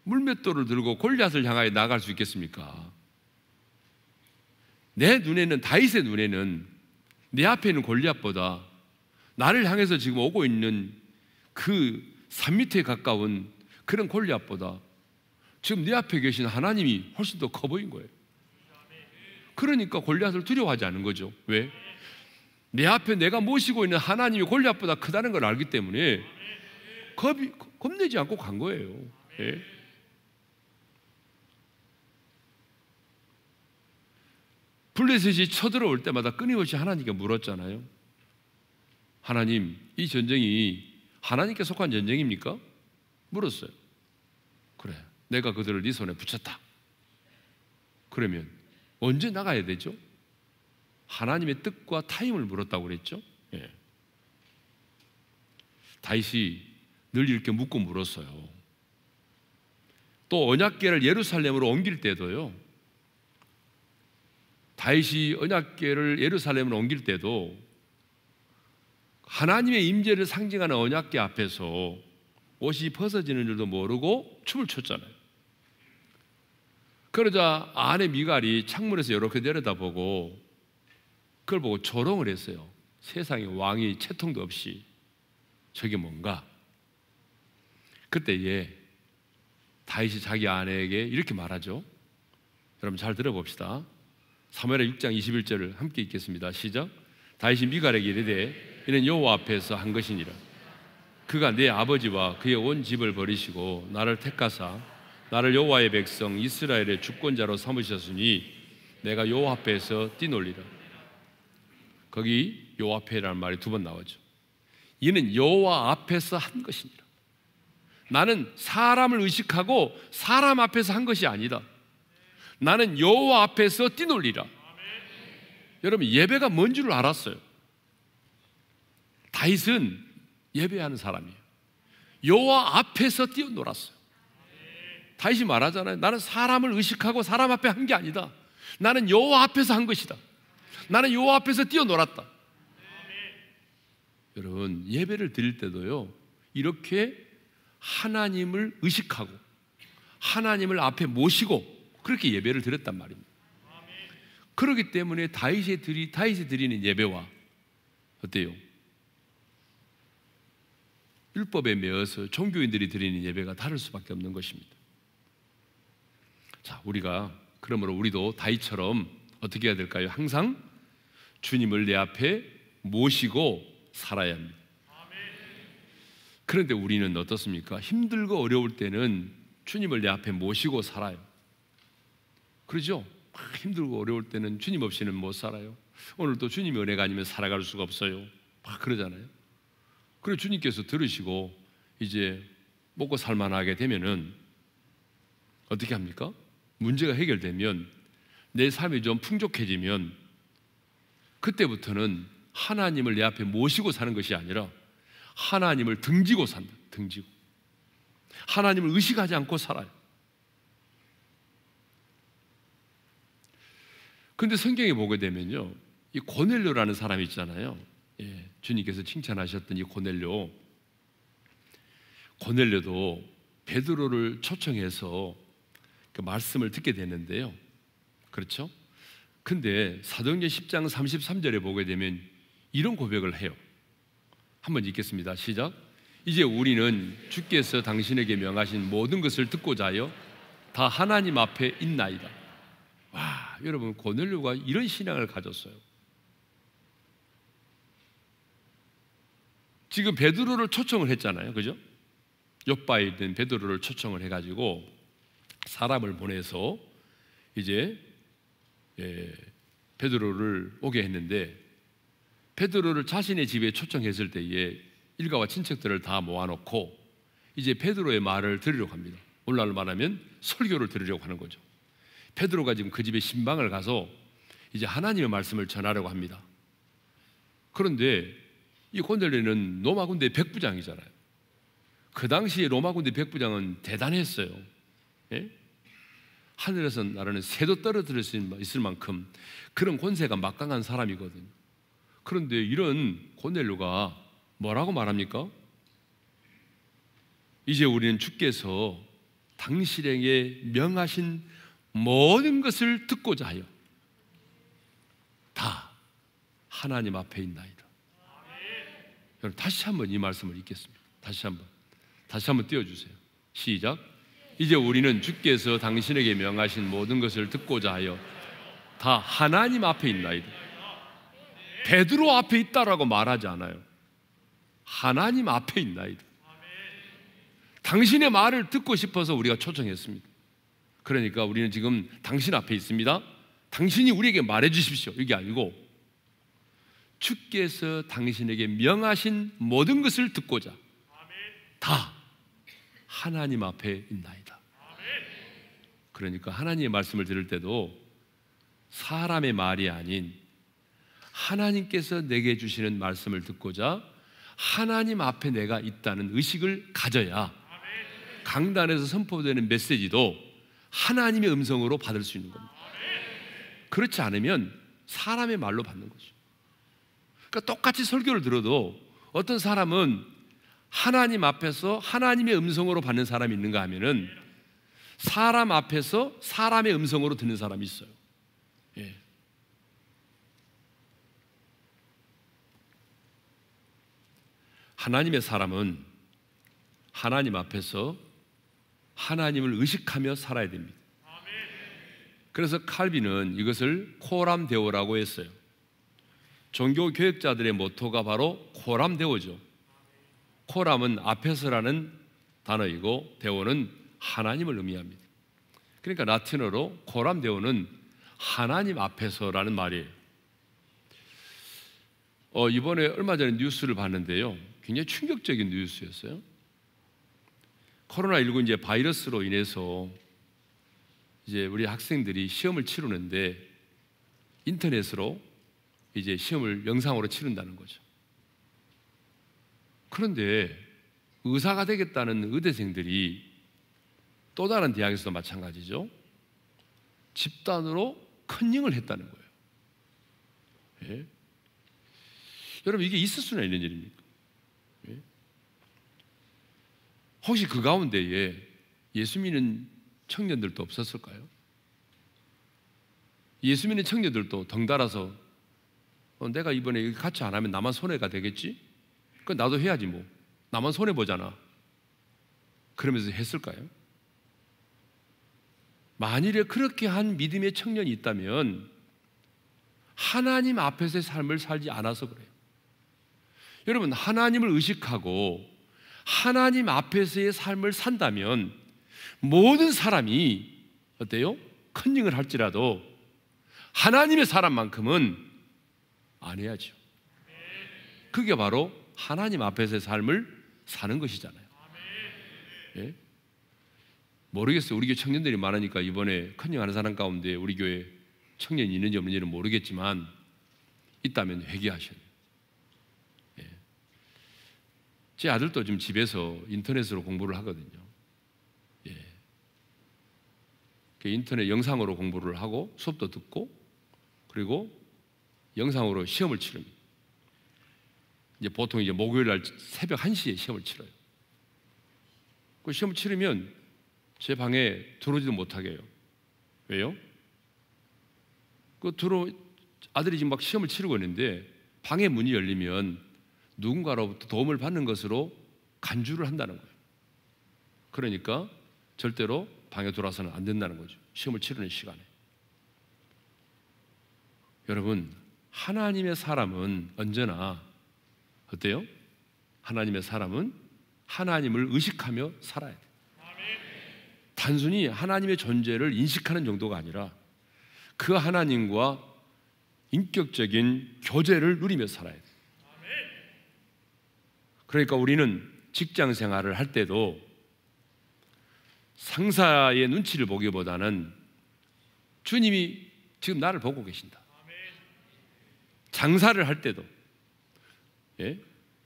물맷돌을 들고 골리앗을 향하여 나갈 수 있겠습니까? 내 눈에는 다윗의 눈에는 내 앞에 있는 골리앗보다 나를 향해서 지금 오고 있는 그 3미터에 가까운 그런 골리앗보다 지금 내 네 앞에 계신 하나님이 훨씬 더 커 보인 거예요. 그러니까 골리앗을 두려워하지 않은 거죠. 왜? 내 앞에 내가 모시고 있는 하나님이 골리앗보다 크다는 걸 알기 때문에 겁이, 겁내지 않고 간 거예요. 예? 블레셋이 쳐들어올 때마다 끊임없이 하나님께 물었잖아요. 하나님, 이 전쟁이 하나님께 속한 전쟁입니까? 물었어요. 그래, 내가 그들을 네 손에 붙였다. 그러면 언제 나가야 되죠? 하나님의 뜻과 타임을 물었다고 그랬죠. 예. 다윗늘 이렇게 묻고 물었어요. 또 언약궤를 예루살렘으로 옮길 때도요. 다윗 언약궤를 예루살렘으로 옮길 때도 하나님의 임재를 상징하는 언약궤 앞에서 옷이 벗어지는 줄도 모르고 춤을 췄잖아요. 그러자 아내 미갈이 창문에서 이렇게 내려다보고 그걸 보고 조롱을 했어요. 세상에 왕이 채통도 없이 저게 뭔가? 그때 예, 다윗이 자기 아내에게 이렇게 말하죠. 여러분 잘 들어봅시다. 사무엘 6장 21절을 함께 읽겠습니다. 시작. 다윗이 미갈에게 이르되 이는 여호와 앞에서 한 것이니라. 그가 내 아버지와 그의 온 집을 버리시고 나를 택하사 나를 여호와의 백성 이스라엘의 주권자로 삼으셨으니 내가 여호와 앞에서 뛰놀리라. 거기 여호와 앞에라는 말이 두 번 나오죠. 이는 여호와 앞에서 한 것이니라. 나는 사람을 의식하고 사람 앞에서 한 것이 아니다. 나는 여호와 앞에서 뛰놀리라. 여러분 예배가 뭔 줄을 알았어요. 다윗은 예배하는 사람이에요. 여호와 앞에서 뛰어놀았어요. 다윗이 말하잖아요. 나는 사람을 의식하고 사람 앞에 한 게 아니다. 나는 여호와 앞에서 한 것이다. 나는 여호와 앞에서 뛰어놀았다. 여러분 예배를 드릴 때도요 이렇게 하나님을 의식하고 하나님을 앞에 모시고 그렇게 예배를 드렸단 말입니다. 그렇기 때문에 다윗이 드리 다윗이 드리는 예배와 어때요? 율법에 매어서 종교인들이 드리는 예배가 다를 수밖에 없는 것입니다. 자, 우리가 그러므로 우리도 다이처럼 어떻게 해야 될까요? 항상 주님을 내 앞에 모시고 살아야 합니다. 그런데 우리는 어떻습니까? 힘들고 어려울 때는 주님을 내 앞에 모시고 살아요. 그러죠? 힘들고 어려울 때는 주님 없이는 못 살아요. 오늘도 주님의 은혜가 아니면 살아갈 수가 없어요. 막 그러잖아요. 그래고 주님께서 들으시고 이제 먹고 살만하게 되면은 어떻게 합니까? 문제가 해결되면 내 삶이 좀 풍족해지면 그때부터는 하나님을 내 앞에 모시고 사는 것이 아니라 하나님을 등지고 산다. 등지고. 하나님을 의식하지 않고 살아요. 그런데 성경에 보게 되면요. 이 고넬료라는 사람이 있잖아요. 예. 주님께서 칭찬하셨던 이 고넬료 고넬료도 베드로를 초청해서 그 말씀을 듣게 되는데요. 그렇죠? 근데 사도행전 10장 33절에 보게 되면 이런 고백을 해요. 한번 읽겠습니다. 시작. 이제 우리는 주께서 당신에게 명하신 모든 것을 듣고자 하여 다 하나님 앞에 있나이다. 와, 여러분 고넬료가 이런 신앙을 가졌어요. 지금 베드로를 초청을 했잖아요. 그죠? 옆바에 있는 베드로를 초청을 해가지고 사람을 보내서 이제 예, 베드로를 오게 했는데 베드로를 자신의 집에 초청했을 때에 일가와 친척들을 다 모아놓고 이제 베드로의 말을 들으려고 합니다. 오늘날 말하면 설교를 들으려고 하는 거죠. 베드로가 지금 그 집에 신방을 가서 이제 하나님의 말씀을 전하려고 합니다. 그런데 이콘델리는 로마 군대 백부장이잖아요. 그 당시에 로마 군대 백부장은 대단했어요. 예? 하늘에서 나라는 새도 떨어뜨릴 수 있을 만큼 그런 권세가 막강한 사람이거든요. 그런데 이런 고넬루가 뭐라고 말합니까? 이제 우리는 주께서 당신에게 명하신 모든 것을 듣고자 하여 다 하나님 앞에 있나이다. 여러분 다시 한번 이 말씀을 읽겠습니다. 다시 한번. 다시 한번 띄워주세요. 시작. 이제 우리는 주께서 당신에게 명하신 모든 것을 듣고자 하여 다 하나님 앞에 있나이다. 베드로 앞에 있다라고 말하지 않아요. 하나님 앞에 있나이다. 당신의 말을 듣고 싶어서 우리가 초청했습니다. 그러니까 우리는 지금 당신 앞에 있습니다. 당신이 우리에게 말해 주십시오. 이게 아니고 주께서 당신에게 명하신 모든 것을 듣고자 다 하나님 앞에 있나이다. 그러니까 하나님의 말씀을 들을 때도 사람의 말이 아닌 하나님께서 내게 주시는 말씀을 듣고자 하나님 앞에 내가 있다는 의식을 가져야 강단에서 선포되는 메시지도 하나님의 음성으로 받을 수 있는 겁니다. 그렇지 않으면 사람의 말로 받는 거죠. 그러니까 똑같이 설교를 들어도 어떤 사람은 하나님 앞에서 하나님의 음성으로 받는 사람이 있는가 하면은 사람 앞에서 사람의 음성으로 듣는 사람이 있어요. 예. 하나님의 사람은 하나님 앞에서 하나님을 의식하며 살아야 됩니다. 그래서 칼빈은 이것을 코람 대오라고 했어요. 종교 교육자들의 모토가 바로 코람 대오죠. 코람은 앞에서라는 단어이고 대오는 하나님을 의미합니다. 그러니까 라틴어로 코람 대오는 하나님 앞에서라는 말이에요. 어, 이번에 얼마 전에 뉴스를 봤는데요. 굉장히 충격적인 뉴스였어요. 코로나19 이제 바이러스로 인해서 이제 우리 학생들이 시험을 치르는데 인터넷으로 이제 시험을 영상으로 치른다는 거죠. 그런데 의사가 되겠다는 의대생들이 또 다른 대학에서도 마찬가지죠. 집단으로 컨닝을 했다는 거예요. 예? 여러분 이게 있을 수나 있는 일입니까? 예? 혹시 그 가운데에 예수 믿는 청년들도 없었을까요? 예수 믿는 청년들도 덩달아서 어, 내가 이번에 같이 안 하면 나만 손해가 되겠지? 그 나도 해야지 뭐. 나만 손해 보잖아. 그러면서 했을까요? 만일에 그렇게 한 믿음의 청년이 있다면 하나님 앞에서의 삶을 살지 않아서 그래요. 여러분, 하나님을 의식하고 하나님 앞에서의 삶을 산다면 모든 사람이 어때요? 컨닝을 할지라도 하나님의 사람만큼은 안 해야죠. 그게 바로 하나님 앞에서의 삶을 사는 것이잖아요. 예? 모르겠어요. 우리 교회 청년들이 많으니까 이번에 컨닝하는 사람 가운데 우리 교회 청년이 있는지 없는지는 모르겠지만 있다면 회개하셔야 돼요. 예. 제 아들도 지금 집에서 인터넷으로 공부를 하거든요. 예. 그 인터넷 영상으로 공부를 하고 수업도 듣고 그리고 영상으로 시험을 치릅니다. 이제 보통 이제 목요일 날 새벽 1시에 시험을 치러요. 그 시험을 치르면 제 방에 들어오지도 못하게 해요. 왜요? 그 들어 아들이 지금 막 시험을 치르고 있는데 방의 문이 열리면 누군가로부터 도움을 받는 것으로 간주를 한다는 거예요. 그러니까 절대로 방에 돌아서는 안 된다는 거죠. 시험을 치르는 시간에. 여러분, 하나님의 사람은 언제나 어때요? 하나님의 사람은 하나님을 의식하며 살아야 돼. 단순히 하나님의 존재를 인식하는 정도가 아니라 그 하나님과 인격적인 교제를 누리며 살아야 돼. 그러니까 우리는 직장 생활을 할 때도 상사의 눈치를 보기보다는 주님이 지금 나를 보고 계신다. 장사를 할 때도 예?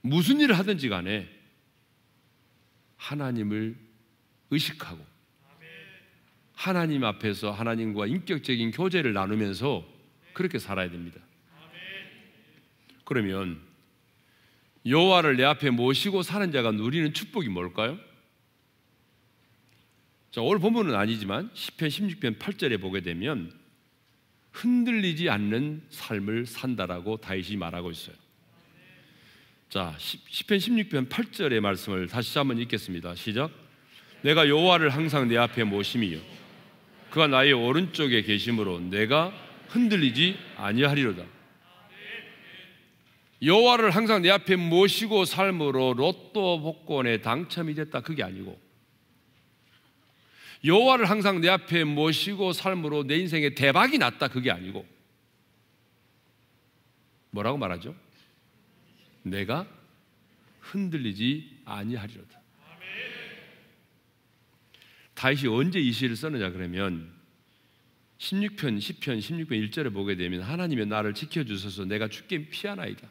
무슨 일을 하든지 간에 하나님을 의식하고 하나님 앞에서 하나님과 인격적인 교제를 나누면서 그렇게 살아야 됩니다. 그러면 여호와를 내 앞에 모시고 사는 자가 누리는 축복이 뭘까요? 자, 오늘 본문은 아니지만 시편 16편 8절에 보게 되면 흔들리지 않는 삶을 산다라고 다윗이 말하고 있어요. 자, 10편 16편 8절의 말씀을 다시 한 번 읽겠습니다. 시작. 내가 여호와를 항상 내 앞에 모심이요 그가 나의 오른쪽에 계심으로 내가 흔들리지 아니하리로다. 여호와를 항상 내 앞에 모시고 삶으로 로또 복권에 당첨이 됐다 그게 아니고 여호와를 항상 내 앞에 모시고 삶으로 내 인생에 대박이 났다 그게 아니고 뭐라고 말하죠? 내가 흔들리지 아니하리로다. 다윗이 언제 이 시를 썼느냐 그러면 16편 10편 16편 1절에 보게 되면 하나님의 나를 지켜 주셔서 내가 죽게 피하나이다.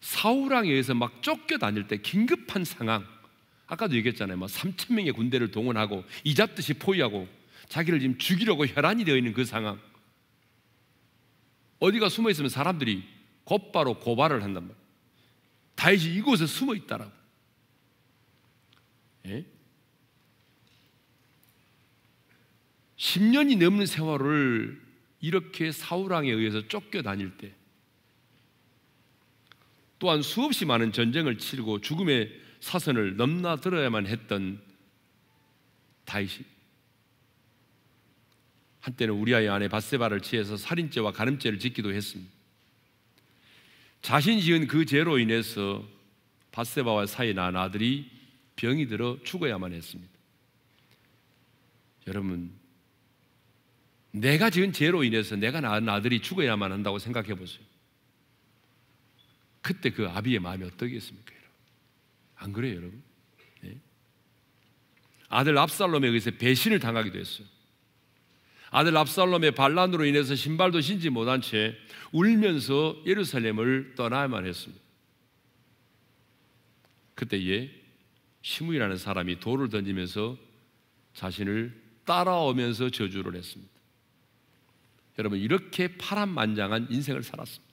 사우랑에 의해서 막 쫓겨 다닐 때 긴급한 상황 아까도 얘기했잖아요. 막 뭐 3천 명의 군대를 동원하고 이잡듯이 포위하고 자기를 지금 죽이려고 혈안이 되어 있는 그 상황. 어디가 숨어 있으면 사람들이 곧바로 고발을 한단 말이에요. 다이이 이곳에 숨어 있다라고. 예? 10년이 넘는 세월을 이렇게 사우랑에 의해서 쫓겨다닐 때 또한 수없이 많은 전쟁을 치르고 죽음의 사선을 넘나들어야만 했던 다윗이 한때는 우리아의 아내 바세바를 취해서 살인죄와 가늠죄를 짓기도 했습니다. 자신 지은 그 죄로 인해서 바세바와 사이 난 아들이 병이 들어 죽어야만 했습니다. 여러분, 내가 지은 죄로 인해서 내가 낳은 아들이 죽어야만 한다고 생각해 보세요. 그때 그 아비의 마음이 어떠겠습니까? 안 그래요, 여러분? 네? 아들 압살롬에 의해서 배신을 당하기도 했어요. 아들 압살롬의 반란으로 인해서 신발도 신지 못한 채 울면서 예루살렘을 떠나야만 했습니다. 그때에 시므이라는 사람이 돌을 던지면서 자신을 따라오면서 저주를 했습니다. 여러분 이렇게 파란만장한 인생을 살았습니다.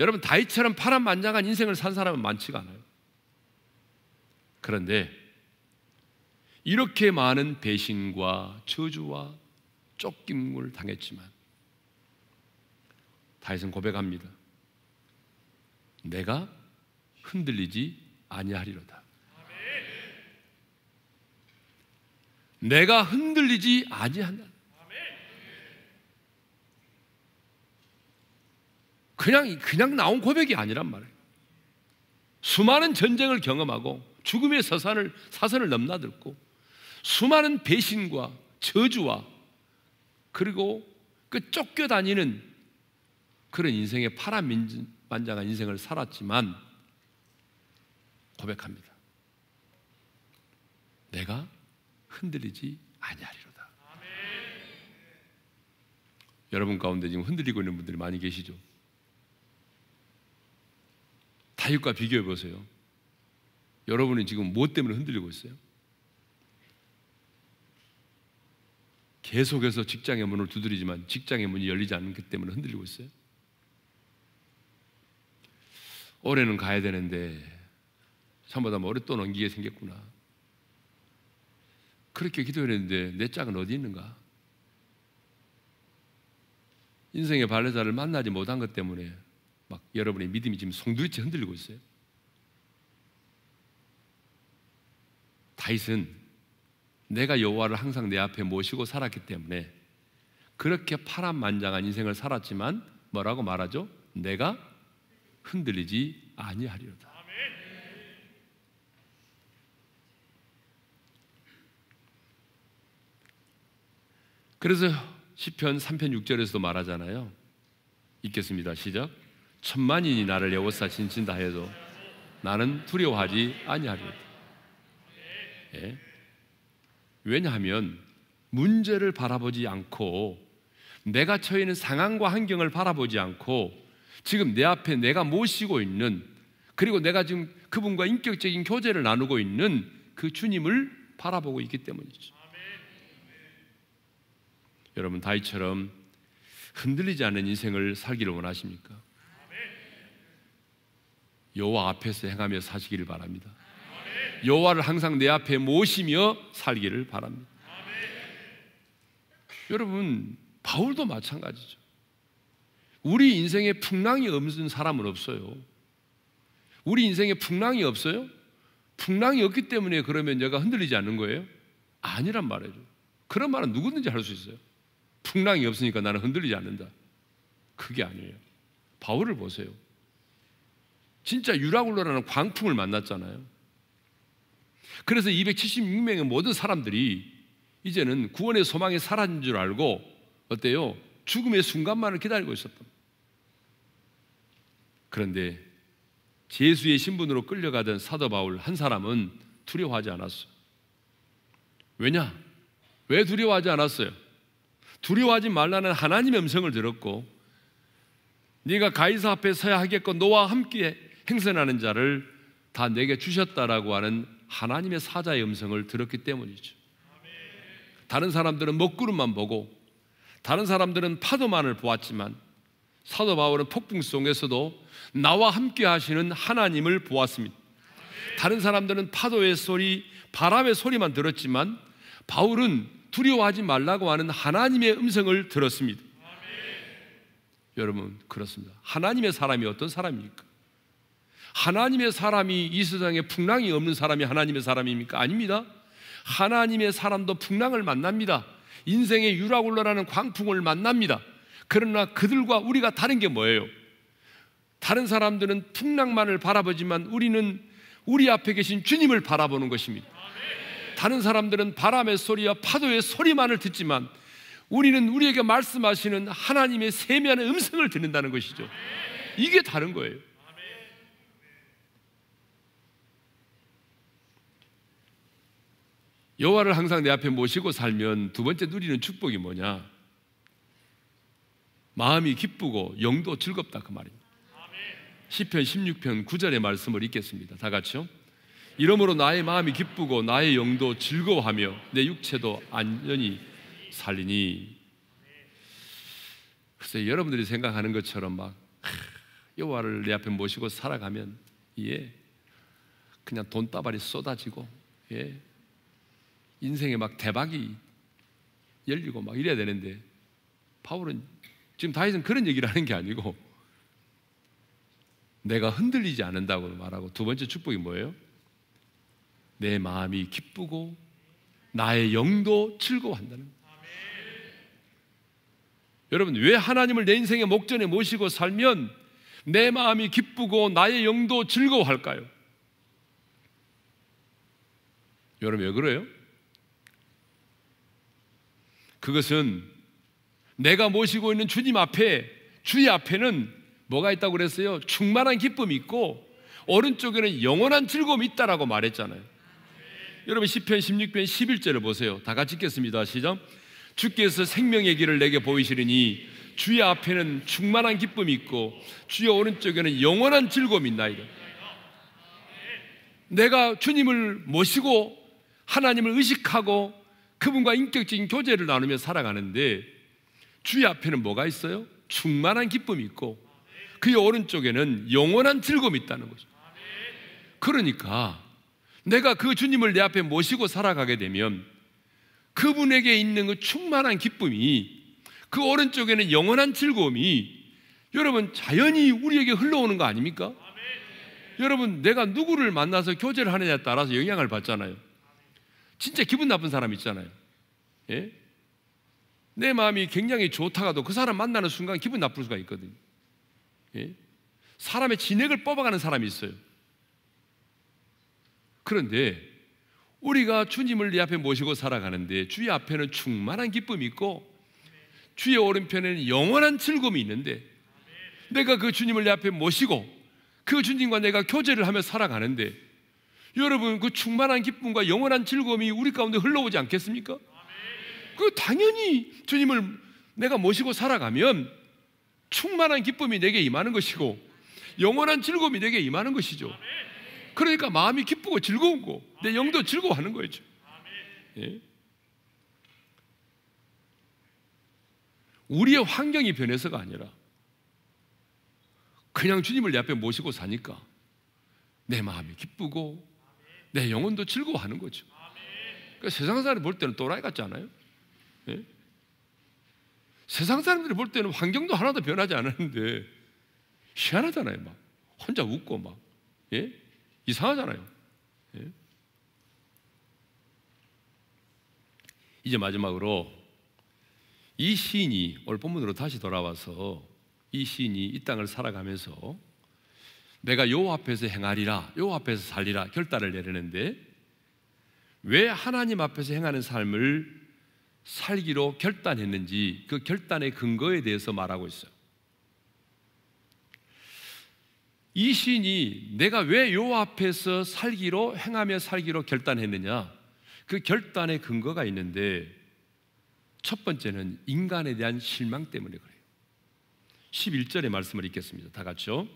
여러분 다윗처럼 파란만장한 인생을 산 사람은 많지가 않아요. 그런데 이렇게 많은 배신과 저주와 쫓김을 당했지만 다윗은 고백합니다. 내가 흔들리지 아니하리로다. 내가 흔들리지 아니한다. 그냥, 그냥 나온 고백이 아니란 말이에요. 수많은 전쟁을 경험하고 죽음의 사산을, 사선을 넘나들고 수많은 배신과 저주와 그리고 그 쫓겨다니는 그런 인생의 파란만장한 인생을 살았지만 고백합니다. 내가 흔들리지 아니하리로다. 아멘. 여러분 가운데 지금 흔들리고 있는 분들이 많이 계시죠? 다윗과 비교해 보세요. 여러분은 지금 무엇 뭐 때문에 흔들리고 있어요? 계속해서 직장의 문을 두드리지만 직장의 문이 열리지 않기 그 때문에 흔들리고 있어요. 올해는 가야 되는데 참보다 머리 뭐 또 넘기게 생겼구나. 그렇게 기도했는데 내 짝은 어디 있는가? 인생의 발레자를 만나지 못한 것 때문에 막 여러분의 믿음이 지금 송두리째 흔들리고 있어요. 다윗은 내가 여호와를 항상 내 앞에 모시고 살았기 때문에 그렇게 파란만장한 인생을 살았지만 뭐라고 말하죠? 내가 흔들리지 아니하리로다. 그래서 시편 3편 6절에서도 말하잖아요. 읽겠습니다. 시작. 천만인이 나를 여호사 신친다 해도 나는 두려워하지 아니하리라. 예? 왜냐하면 문제를 바라보지 않고 내가 처해 있는 상황과 환경을 바라보지 않고 지금 내 앞에 내가 모시고 있는 그리고 내가 지금 그분과 인격적인 교제를 나누고 있는 그 주님을 바라보고 있기 때문이죠. 여러분 다이처럼 흔들리지 않는 인생을 살기를 원하십니까? 여호와 앞에서 행하며 사시기를 바랍니다. 여호와를 항상 내 앞에 모시며 살기를 바랍니다. 여러분 바울도 마찬가지죠. 우리 인생에 풍랑이 없는 사람은 없어요. 우리 인생에 풍랑이 없어요? 풍랑이 없기 때문에 그러면 내가 흔들리지 않는 거예요? 아니란 말이죠. 그런 말은 누구든지 할 수 있어요. 풍랑이 없으니까 나는 흔들리지 않는다. 그게 아니에요. 바울을 보세요. 진짜 유라굴로라는 광풍을 만났잖아요. 그래서 276명의 모든 사람들이 이제는 구원의 소망이 사라진 줄 알고 어때요? 죽음의 순간만을 기다리고 있었던. 그런데 제수의 신분으로 끌려가던 사도 바울 한 사람은 두려워하지 않았어요. 왜냐? 왜 두려워하지 않았어요? 두려워하지 말라는 하나님의 음성을 들었고 네가 가이사 앞에 서야 하겠고 너와 함께 행선하는 자를 다 내게 주셨다라고 하는 하나님의 사자의 음성을 들었기 때문이죠. 다른 사람들은 먹구름만 보고 다른 사람들은 파도만을 보았지만 사도 바울은 폭풍 속에서도 나와 함께 하시는 하나님을 보았습니다. 다른 사람들은 파도의 소리, 바람의 소리만 들었지만 바울은 두려워하지 말라고 하는 하나님의 음성을 들었습니다. 여러분, 그렇습니다. 하나님의 사람이 어떤 사람입니까? 하나님의 사람이 이 세상에 풍랑이 없는 사람이 하나님의 사람입니까? 아닙니다. 하나님의 사람도 풍랑을 만납니다. 인생의 유라굴러라는 광풍을 만납니다. 그러나 그들과 우리가 다른 게 뭐예요? 다른 사람들은 풍랑만을 바라보지만 우리는 우리 앞에 계신 주님을 바라보는 것입니다. 다른 사람들은 바람의 소리와 파도의 소리만을 듣지만 우리는 우리에게 말씀하시는 하나님의 세면의 음성을 듣는다는 것이죠. 이게 다른 거예요. 여호와를 항상 내 앞에 모시고 살면 두 번째 누리는 축복이 뭐냐? 마음이 기쁘고 영도 즐겁다 그 말입니다. 시편 16편 9절의 말씀을 읽겠습니다. 다 같이요. 이러므로 나의 마음이 기쁘고 나의 영도 즐거워하며 내 육체도 안전히 살리니. 글쎄 여러분들이 생각하는 것처럼 막 여호와를 내 앞에 모시고 살아가면 예 그냥 돈따발이 쏟아지고 예 인생에 막 대박이 열리고 막 이래야 되는데 파울은 지금 다이슨 그런 얘기를 하는 게 아니고 내가 흔들리지 않는다고 말하고 두 번째 축복이 뭐예요? 내 마음이 기쁘고 나의 영도 즐거워한다는 거예 여러분 왜 하나님을 내 인생의 목전에 모시고 살면 내 마음이 기쁘고 나의 영도 즐거워할까요? 여러분 왜 그래요? 그것은 내가 모시고 있는 주님 앞에 주의 앞에는 뭐가 있다고 그랬어요? 충만한 기쁨이 있고 오른쪽에는 영원한 즐거움이 있다라고 말했잖아요. 여러분 시편 16편 11절을 보세요. 다 같이 읽겠습니다. 시작. 주께서 생명의 길을 내게 보이시리니 주의 앞에는 충만한 기쁨이 있고 주의 오른쪽에는 영원한 즐거움이 있나이다. 내가 주님을 모시고 하나님을 의식하고 그분과 인격적인 교제를 나누며 살아가는데 주의 앞에는 뭐가 있어요? 충만한 기쁨이 있고 그의 오른쪽에는 영원한 즐거움이 있다는 거죠. 그러니까 내가 그 주님을 내 앞에 모시고 살아가게 되면 그분에게 있는 그 충만한 기쁨이 그 오른쪽에는 영원한 즐거움이 여러분 자연히 우리에게 흘러오는 거 아닙니까? 여러분 내가 누구를 만나서 교제를 하느냐에 따라서 영향을 받잖아요. 진짜 기분 나쁜 사람 있잖아요. 예? 내 마음이 굉장히 좋다가도 그 사람 만나는 순간 기분 나쁠 수가 있거든요. 예? 사람의 진액을 뽑아가는 사람이 있어요. 그런데 우리가 주님을 내 네 앞에 모시고 살아가는데 주의 앞에는 충만한 기쁨이 있고 주의 오른편에는 영원한 즐거움이 있는데 내가 그 주님을 내 네 앞에 모시고 그 주님과 내가 교제를 하며 살아가는데 여러분 그 충만한 기쁨과 영원한 즐거움이 우리 가운데 흘러오지 않겠습니까? 그 당연히 주님을 내가 모시고 살아가면 충만한 기쁨이 내게 임하는 것이고 영원한 즐거움이 내게 임하는 것이죠. 그러니까 마음이 기쁘고 즐거운 거, 내 영도 즐거워하는 거죠. 예. 우리의 환경이 변해서가 아니라 그냥 주님을 내 앞에 모시고 사니까 내 마음이 기쁘고 내 영혼도 즐거워하는 거죠. 그러니까 세상 사람이 볼 때는 또라이 같지 않아요? 예? 세상 사람들이 볼 때는 환경도 하나도 변하지 않았는데 희한하잖아요. 막 혼자 웃고 막 예? 이상하잖아요. 예? 이제 마지막으로 이 시인이 오늘 본문으로 다시 돌아와서 이 시인이 이 땅을 살아가면서 내가 요 앞에서 행하리라, 요 앞에서 살리라 결단을 내리는데 왜 하나님 앞에서 행하는 삶을 살기로 결단했는지 그 결단의 근거에 대해서 말하고 있어요. 이신이 내가 왜 요 앞에서 살기로 행하며 살기로 결단했느냐 그 결단의 근거가 있는데 첫 번째는 인간에 대한 실망 때문에 그래요. 11절의 말씀을 읽겠습니다. 다 같이요.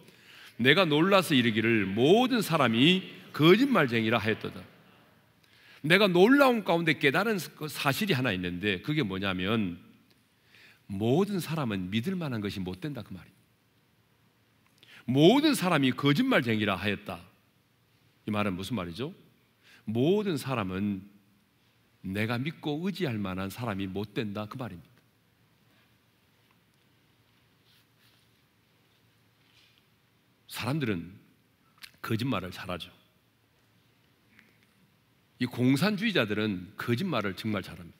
내가 놀라서 이르기를 모든 사람이 거짓말쟁이라 하였도다. 내가 놀라운 가운데 깨달은 그 사실이 하나 있는데 그게 뭐냐면 모든 사람은 믿을 만한 것이 못 된다 그말이 모든 사람이 거짓말쟁이라 하였다. 이 말은 무슨 말이죠? 모든 사람은 내가 믿고 의지할 만한 사람이 못 된다 그 말입니다. 사람들은 거짓말을 잘하죠. 이 공산주의자들은 거짓말을 정말 잘합니다.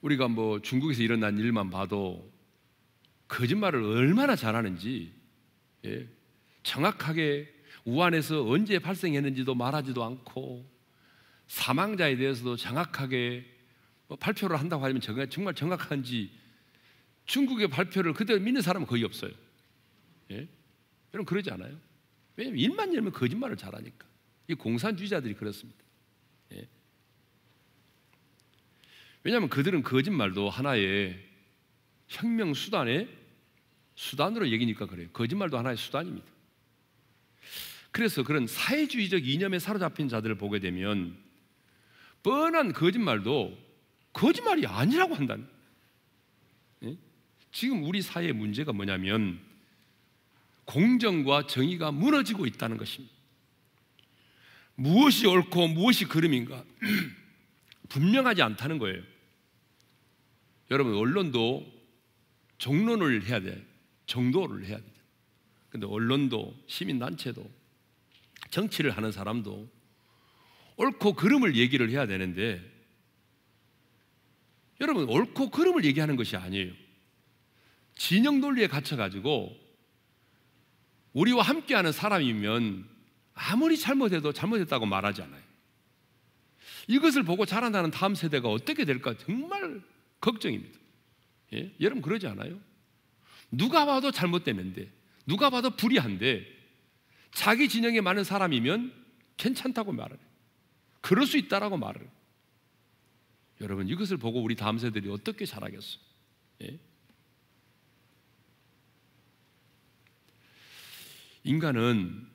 우리가 뭐 중국에서 일어난 일만 봐도 거짓말을 얼마나 잘하는지 예, 정확하게 우한에서 언제 발생했는지도 말하지도 않고 사망자에 대해서도 정확하게 뭐 발표를 한다고 하면 정말 정확한지 중국의 발표를 그대로 믿는 사람은 거의 없어요. 예? 여러분 그러지 않아요? 왜냐면 입만 열면 거짓말을 잘하니까. 이 공산주의자들이 그렇습니다. 예? 왜냐하면 그들은 거짓말도 하나의 혁명 수단의 수단으로 여기니까 그래요. 거짓말도 하나의 수단입니다. 그래서 그런 사회주의적 이념에 사로잡힌 자들을 보게 되면 뻔한 거짓말도 거짓말이 아니라고 한다 예? 지금 우리 사회의 문제가 뭐냐면 공정과 정의가 무너지고 있다는 것입니다. 무엇이 옳고 무엇이 그름인가 분명하지 않다는 거예요. 여러분 언론도 정론을 해야 돼. 정도를 해야 돼. 근데 언론도 시민 단체도 정치를 하는 사람도 옳고 그름을 얘기를 해야 되는데 여러분 옳고 그름을 얘기하는 것이 아니에요. 진영 논리에 갇혀 가지고 우리와 함께하는 사람이면 아무리 잘못해도 잘못했다고 말하지 않아요. 이것을 보고 자라나는 다음 세대가 어떻게 될까 정말 걱정입니다. 예? 여러분 그러지 않아요? 누가 봐도 잘못되는데 누가 봐도 불이한데 자기 진영에 많은 사람이면 괜찮다고 말을 해요. 그럴 수 있다라고 말을 해요. 여러분 이것을 보고 우리 다음 세대들이 어떻게 자라겠어요? 예? 인간은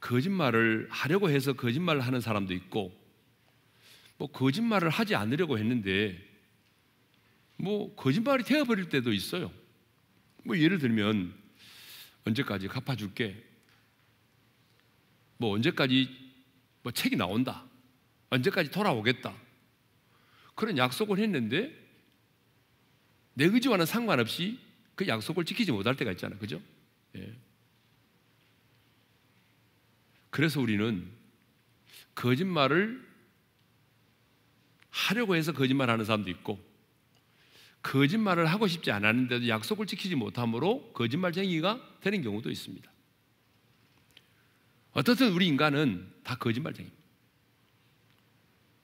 거짓말을 하려고 해서 거짓말을 하는 사람도 있고 뭐 거짓말을 하지 않으려고 했는데 뭐 거짓말이 되어버릴 때도 있어요. 뭐 예를 들면 언제까지 갚아줄게. 뭐 언제까지 뭐 책이 나온다. 언제까지 돌아오겠다. 그런 약속을 했는데 내 의지와는 상관없이 그 약속을 지키지 못할 때가 있잖아. 그죠? 예. 그래서 우리는 거짓말을 하려고 해서 거짓말하는 사람도 있고 거짓말을 하고 싶지 않았는데도 약속을 지키지 못함으로 거짓말쟁이가 되는 경우도 있습니다. 어떻든 우리 인간은 다 거짓말쟁이입니다.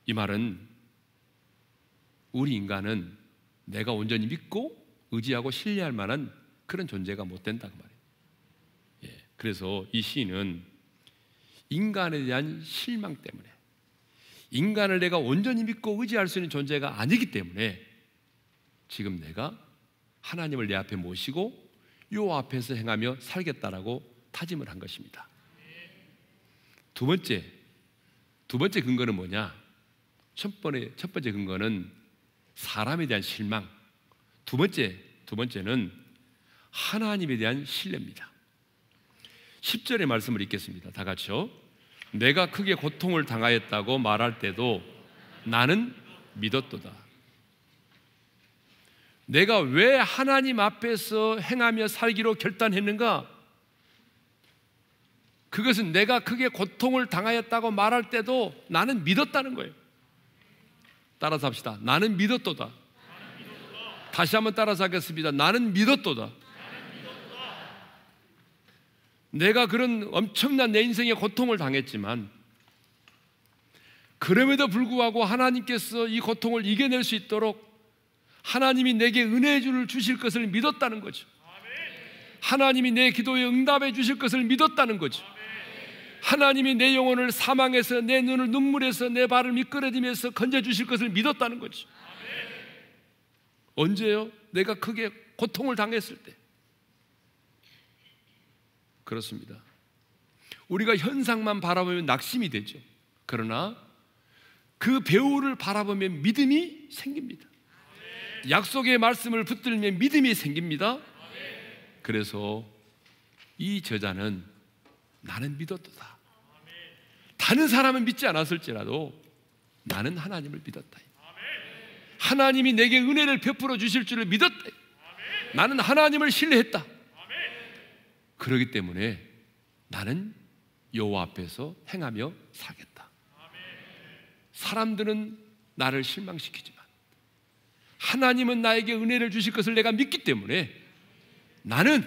이 말은 우리 인간은 내가 온전히 믿고 의지하고 신뢰할 만한 그런 존재가 못 된다 그 말이에요. 예, 그래서 이 시인은 인간에 대한 실망 때문에 인간을 내가 온전히 믿고 의지할 수 있는 존재가 아니기 때문에 지금 내가 하나님을 내 앞에 모시고 요 앞에서 행하며 살겠다라고 다짐을 한 것입니다. 두 번째, 두 번째 근거는 뭐냐? 첫 번째, 첫 번째 근거는 사람에 대한 실망. 두 번째, 두 번째는 하나님에 대한 신뢰입니다. 10절의 말씀을 읽겠습니다. 다 같이요. 내가 크게 고통을 당하였다고 말할 때도 나는 믿었도다. 내가 왜 하나님 앞에서 행하며 살기로 결단했는가? 그것은 내가 크게 고통을 당하였다고 말할 때도 나는 믿었다는 거예요. 따라서 합시다. 나는 믿었도다. 다시 한번 따라서 하겠습니다. 나는 믿었도다. 내가 그런 엄청난 내 인생의 고통을 당했지만 그럼에도 불구하고 하나님께서 이 고통을 이겨낼 수 있도록 하나님이 내게 은혜주를 주실 것을 믿었다는 거죠. 하나님이 내 기도에 응답해 주실 것을 믿었다는 거죠. 하나님이 내 영혼을 사망해서 내 눈을 눈물에서 내 발을 미끄러지면서 건져 주실 것을 믿었다는 거죠. 언제요? 내가 크게 고통을 당했을 때. 그렇습니다. 우리가 현상만 바라보면 낙심이 되죠. 그러나 그 배우를 바라보면 믿음이 생깁니다. 약속의 말씀을 붙들면 믿음이 생깁니다. 그래서 이 저자는 나는 믿었다. 다른 사람은 믿지 않았을지라도 나는 하나님을 믿었다. 하나님이 내게 은혜를 베풀어 주실 줄을 믿었다. 나는 하나님을 신뢰했다. 그러기 때문에 나는 여호와 앞에서 행하며 살겠다. 사람들은 나를 실망시키지만 하나님은 나에게 은혜를 주실 것을 내가 믿기 때문에 나는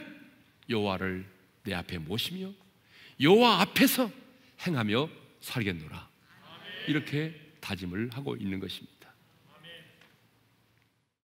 여호와를 내 앞에 모시며 여호와 앞에서 행하며 살겠노라. 이렇게 다짐을 하고 있는 것입니다.